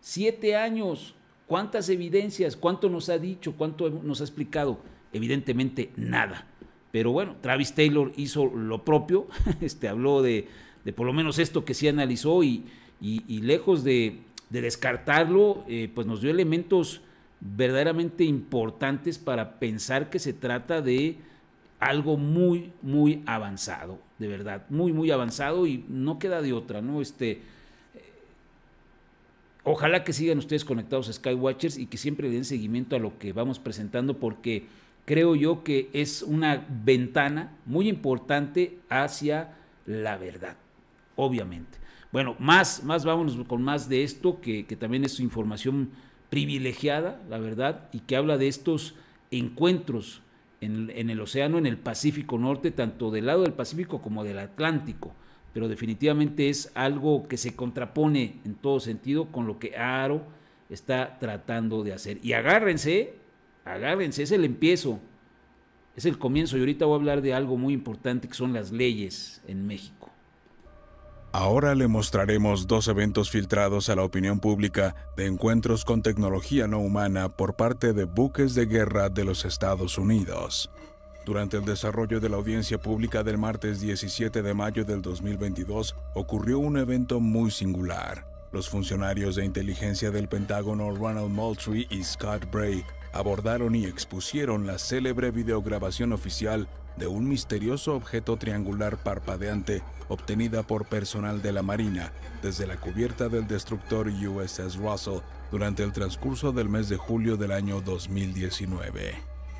Siete años. ¿Cuántas evidencias? ¿Cuánto nos ha dicho? ¿Cuánto nos ha explicado? Evidentemente nada. Pero bueno, Travis Taylor hizo lo propio, este, habló de, por lo menos esto que sí analizó y, y, lejos de, de descartarlo, eh, pues nos dio elementos verdaderamente importantes para pensar que se trata de algo muy, muy avanzado, de verdad, muy, muy avanzado y no queda de otra, ¿no? Este, eh, ojalá que sigan ustedes conectados a Skywatchers y que siempre den seguimiento a lo que vamos presentando porque creo yo que es una ventana muy importante hacia la verdad, obviamente. Bueno, más, más vámonos con más de esto, que, que también es información privilegiada, la verdad, y que habla de estos encuentros en, el océano, en el Pacífico Norte, tanto del lado del Pacífico como del Atlántico. Pero definitivamente es algo que se contrapone en todo sentido con lo que Aro está tratando de hacer. Y agárrense, agárrense, es el empiezo, es el comienzo. Y ahorita voy a hablar de algo muy importante que son las leyes en México. Ahora le mostraremos dos eventos filtrados a la opinión pública de encuentros con tecnología no humana por parte de buques de guerra de los Estados Unidos. Durante el desarrollo de la audiencia pública del martes 17 de mayo del 2022 ocurrió un evento muy singular. Los funcionarios de inteligencia del Pentágono Ronald Moultrie y Scott Bray abordaron y expusieron la célebre videograbación oficial de un misterioso objeto triangular parpadeante obtenida por personal de la Marina desde la cubierta del destructor USS Russell durante el transcurso del mes de julio del año 2019.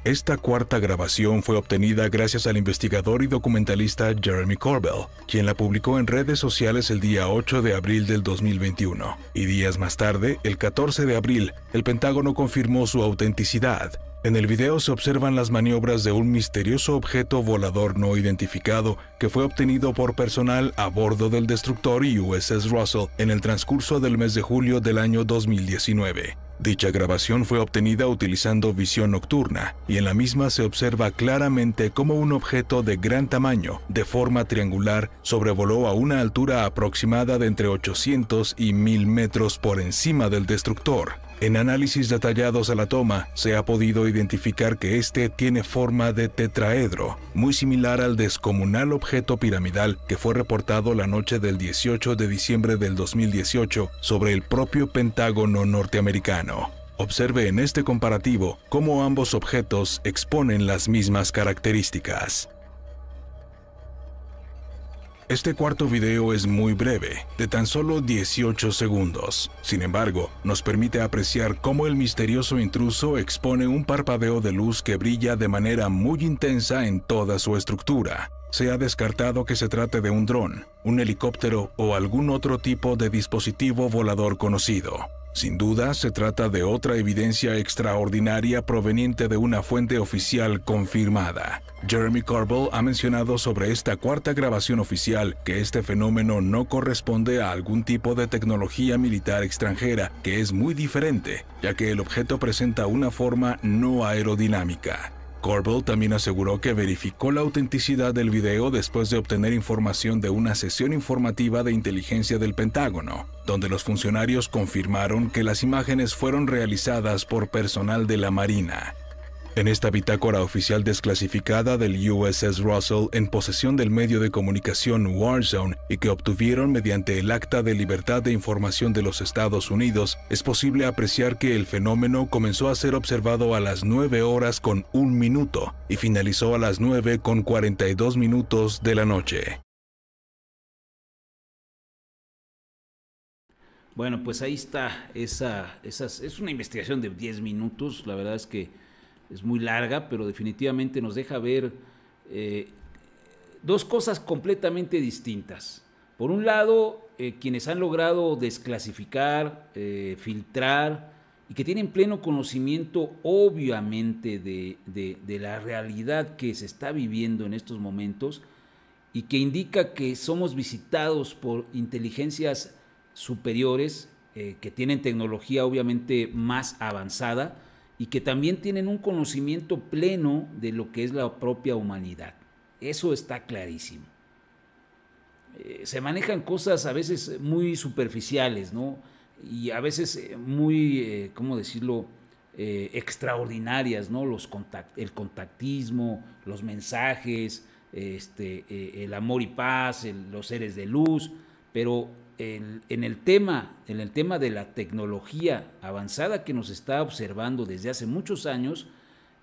Esta cuarta grabación fue obtenida gracias al investigador y documentalista Jeremy Corbell, quien la publicó en redes sociales el día 8 de abril del 2021. Y días más tarde, el 14 de abril, el Pentágono confirmó su autenticidad en el video se observan las maniobras de un misterioso objeto volador no identificado que fue obtenido por personal a bordo del destructor USS Russell en el transcurso del mes de julio del año 2019. Dicha grabación fue obtenida utilizando visión nocturna y en la misma se observa claramente cómo un objeto de gran tamaño, de forma triangular, sobrevoló a una altura aproximada de entre 800 y 1000 metros por encima del destructor, en análisis detallados a la toma, se ha podido identificar que este tiene forma de tetraedro, muy similar al descomunal objeto piramidal que fue reportado la noche del 18 de diciembre del 2018 sobre el propio Pentágono norteamericano. Observe en este comparativo cómo ambos objetos exponen las mismas características. Este cuarto video es muy breve, de tan solo 18 segundos. Sin embargo, nos permite apreciar cómo el misterioso intruso expone un parpadeo de luz que brilla de manera muy intensa en toda su estructura. Se ha descartado que se trate de un dron, un helicóptero o algún otro tipo de dispositivo volador conocido. Sin duda, se trata de otra evidencia extraordinaria proveniente de una fuente oficial confirmada. Jeremy Corbell ha mencionado sobre esta cuarta grabación oficial que este fenómeno no corresponde a algún tipo de tecnología militar extranjera, que es muy diferente, ya que el objeto presenta una forma no aerodinámica. Corbell también aseguró que verificó la autenticidad del video después de obtener información de una sesión informativa de inteligencia del Pentágono, donde los funcionarios confirmaron que las imágenes fueron realizadas por personal de la Marina. En esta bitácora oficial desclasificada del USS Russell en posesión del medio de comunicación Warzone y que obtuvieron mediante el Acta de Libertad de Información de los Estados Unidos, es posible apreciar que el fenómeno comenzó a ser observado a las 9 horas con un minuto y finalizó a las 9 con 42 minutos de la noche. Bueno, pues ahí está esa, es una investigación de 10 minutos, la verdad es que es muy larga, pero definitivamente nos deja ver eh, dos cosas completamente distintas. Por un lado, eh, quienes han logrado desclasificar, eh, filtrar y que tienen pleno conocimiento, obviamente, de, de la realidad que se está viviendo en estos momentos y que indica que somos visitados por inteligencias superiores, eh, que tienen tecnología obviamente más avanzada y que también tienen un conocimiento pleno de lo que es la propia humanidad. Eso está clarísimo. Eh, se manejan cosas a veces muy superficiales, ¿no? Y a veces eh, muy, ¿cómo decirlo? extraordinarias, ¿no? Los el contactismo, los mensajes, este, el amor y paz, los seres de luz, pero en, el tema, en el tema de la tecnología avanzada que nos está observando desde hace muchos años,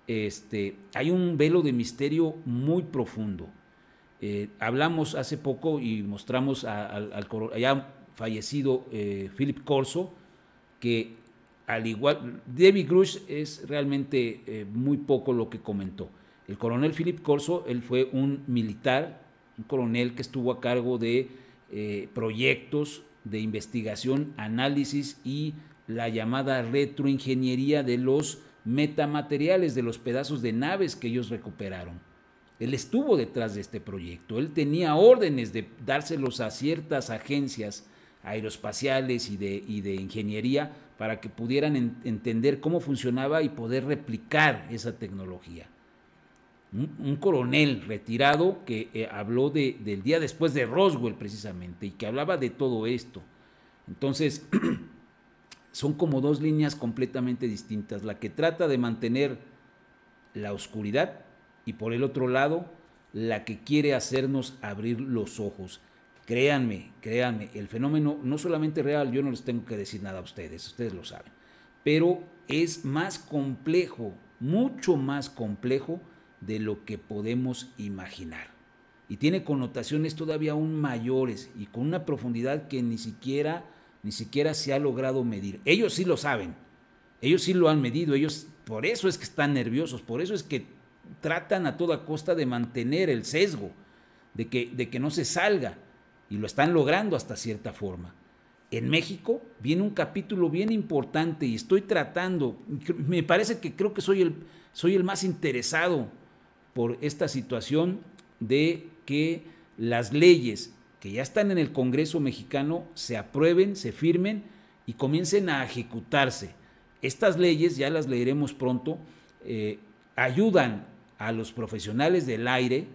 este, hay un velo de misterio muy profundo. Eh, hablamos hace poco y mostramos al, ya fallecido eh, Philip Corso, que al igual, David Grush es realmente eh, muy poco lo que comentó. El coronel Philip Corso, él fue un militar, un coronel que estuvo a cargo de eh, proyectos de investigación, análisis y la llamada retroingeniería de los metamateriales, de los pedazos de naves que ellos recuperaron. Él estuvo detrás de este proyecto, él tenía órdenes de dárselos a ciertas agencias aeroespaciales y de, ingeniería para que pudieran entender cómo funcionaba y poder replicar esa tecnología un, coronel retirado que eh, habló del día después de Roswell precisamente y que hablaba de todo esto. Entonces, son como dos líneas completamente distintas, la que trata de mantener la oscuridad y por el otro lado, la que quiere hacernos abrir los ojos. Créanme, créanme, el fenómeno no solamente real, yo no les tengo que decir nada a ustedes, ustedes lo saben, pero es más complejo, mucho más complejo de lo que podemos imaginar. Y tiene connotaciones todavía aún mayores y con una profundidad que ni siquiera, ni siquiera se ha logrado medir. Ellos sí lo saben, ellos sí lo han medido, ellos por eso es que están nerviosos, por eso es que tratan a toda costa de mantener el sesgo, de que, de que no se salga, y lo están logrando hasta cierta forma. En México viene un capítulo bien importante y estoy tratando, me parece que creo que soy el, soy el más interesado por esta situación de que las leyes que ya están en el Congreso mexicano se aprueben, se firmen y comiencen a ejecutarse. Estas leyes, ya las leeremos pronto, eh, ayudan a los profesionales del aire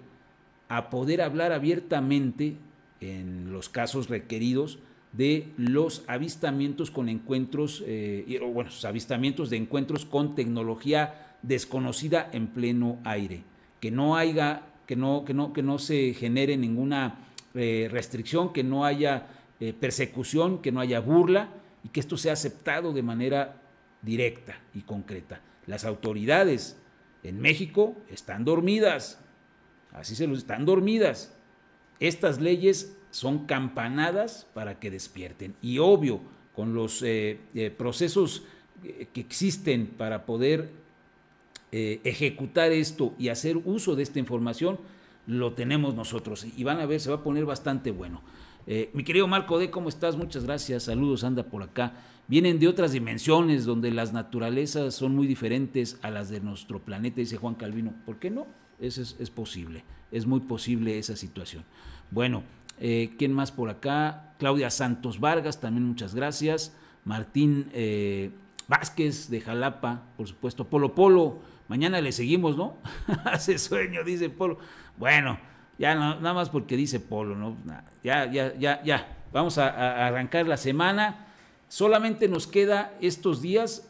a poder hablar abiertamente en los casos requeridos de los avistamientos con encuentros, eh, bueno, avistamientos de encuentros con tecnología desconocida en pleno aire que no haya, que no, que no, que no se genere ninguna eh, restricción, que no haya eh, persecución, que no haya burla y que esto sea aceptado de manera directa y concreta. Las autoridades en México están dormidas, así se los están dormidas. Estas leyes son campanadas para que despierten. Y obvio, con los eh, procesos que existen para poder eh, ejecutar esto y hacer uso de esta información, lo tenemos nosotros. Y van a ver, se va a poner bastante bueno. Eh, mi querido Marco D, ¿cómo estás? Muchas gracias. Saludos, anda por acá. Vienen de otras dimensiones donde las naturalezas son muy diferentes a las de nuestro planeta, dice Juan Calvino. ¿Por qué no? es, posible. Es muy posible esa situación. Bueno, eh, ¿quién más por acá? Claudia Santos Vargas, también muchas gracias. Martín Vázquez de Jalapa, por supuesto. Polo Polo. Mañana le seguimos, ¿no? Hace sueño, dice Polo. Bueno, ya nada más porque dice Polo, ¿no? Ya, ya, ya, ya. Vamos a, arrancar la semana. Solamente nos queda estos días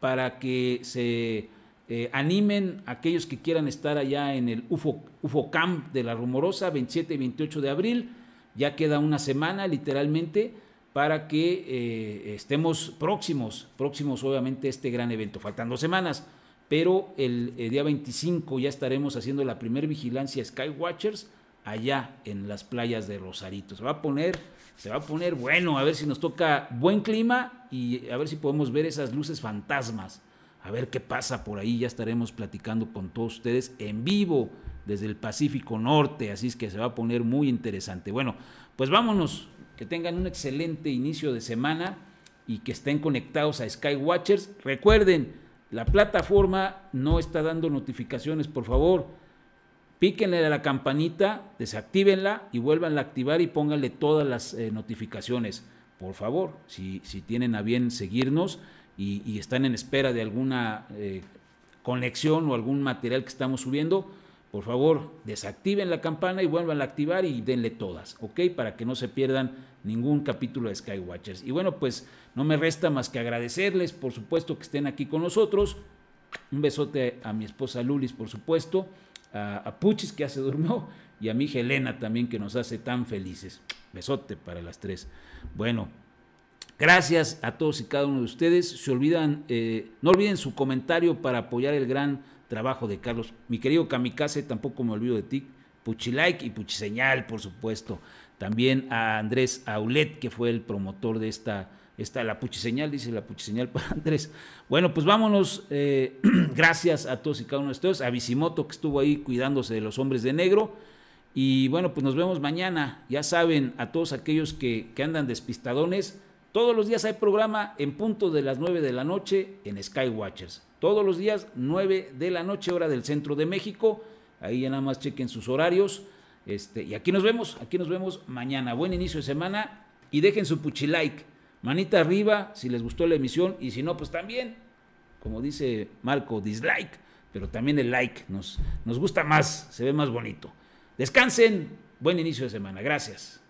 para que se eh, animen aquellos que quieran estar allá en el UFO, Camp de la Rumorosa, 27 y 28 de abril. Ya queda una semana, literalmente, para que eh, estemos próximos, próximos obviamente este gran evento. Faltan dos semanas pero el, eh, día 25 ya estaremos haciendo la primer vigilancia Skywatchers allá en las playas de Rosarito. Se va a poner, se va a poner bueno, a ver si nos toca buen clima y a ver si podemos ver esas luces fantasmas. A ver qué pasa por ahí, ya estaremos platicando con todos ustedes en vivo desde el Pacífico Norte, así es que se va a poner muy interesante. Bueno, pues vámonos, que tengan un excelente inicio de semana y que estén conectados a Skywatchers. Recuerden, la plataforma no está dando notificaciones, por favor. Píquenle a la campanita, desactívenla y vuelvan a activar y pónganle todas las eh, notificaciones. Por favor, si, tienen a bien seguirnos y, están en espera de alguna eh, conexión o algún material que estamos subiendo, por favor, desactiven la campana y vuelvan a activar y denle todas, ¿ok? Para que no se pierdan ningún capítulo de Skywatchers. Y bueno, pues no me resta más que agradecerles, por supuesto, que estén aquí con nosotros. Un besote a mi esposa Lulis, por supuesto, a, Puchis, que hace durmió, y a mi hija Elena también, que nos hace tan felices. Besote para las tres. Bueno, gracias a todos y cada uno de ustedes. Se olvidan, eh, no olviden su comentario para apoyar el gran trabajo de Carlos. Mi querido Kamikaze, tampoco me olvido de ti. Puchilike y Puchiseñal, por supuesto. También a Andrés Aulet, que fue el promotor de esta, esta la Puchiseñal, dice la Puchiseñal para Andrés. Bueno, pues vámonos. Eh, gracias a todos y cada uno de ustedes. A Bisimoto, que estuvo ahí cuidándose de los hombres de negro. Y bueno, pues nos vemos mañana. Ya saben, a todos aquellos que, que andan despistadones, todos los días hay programa en punto de las 9 de la noche en Sky Watchers. Todos los días 9 de la noche hora del centro de México. Ahí ya nada más chequen sus horarios. Este, y aquí nos vemos, aquí nos vemos mañana. Buen inicio de semana y dejen su like Manita arriba si les gustó la emisión y si no, pues también, como dice Marco, dislike, pero también el like nos, nos gusta más, se ve más bonito. Descansen, buen inicio de semana, gracias.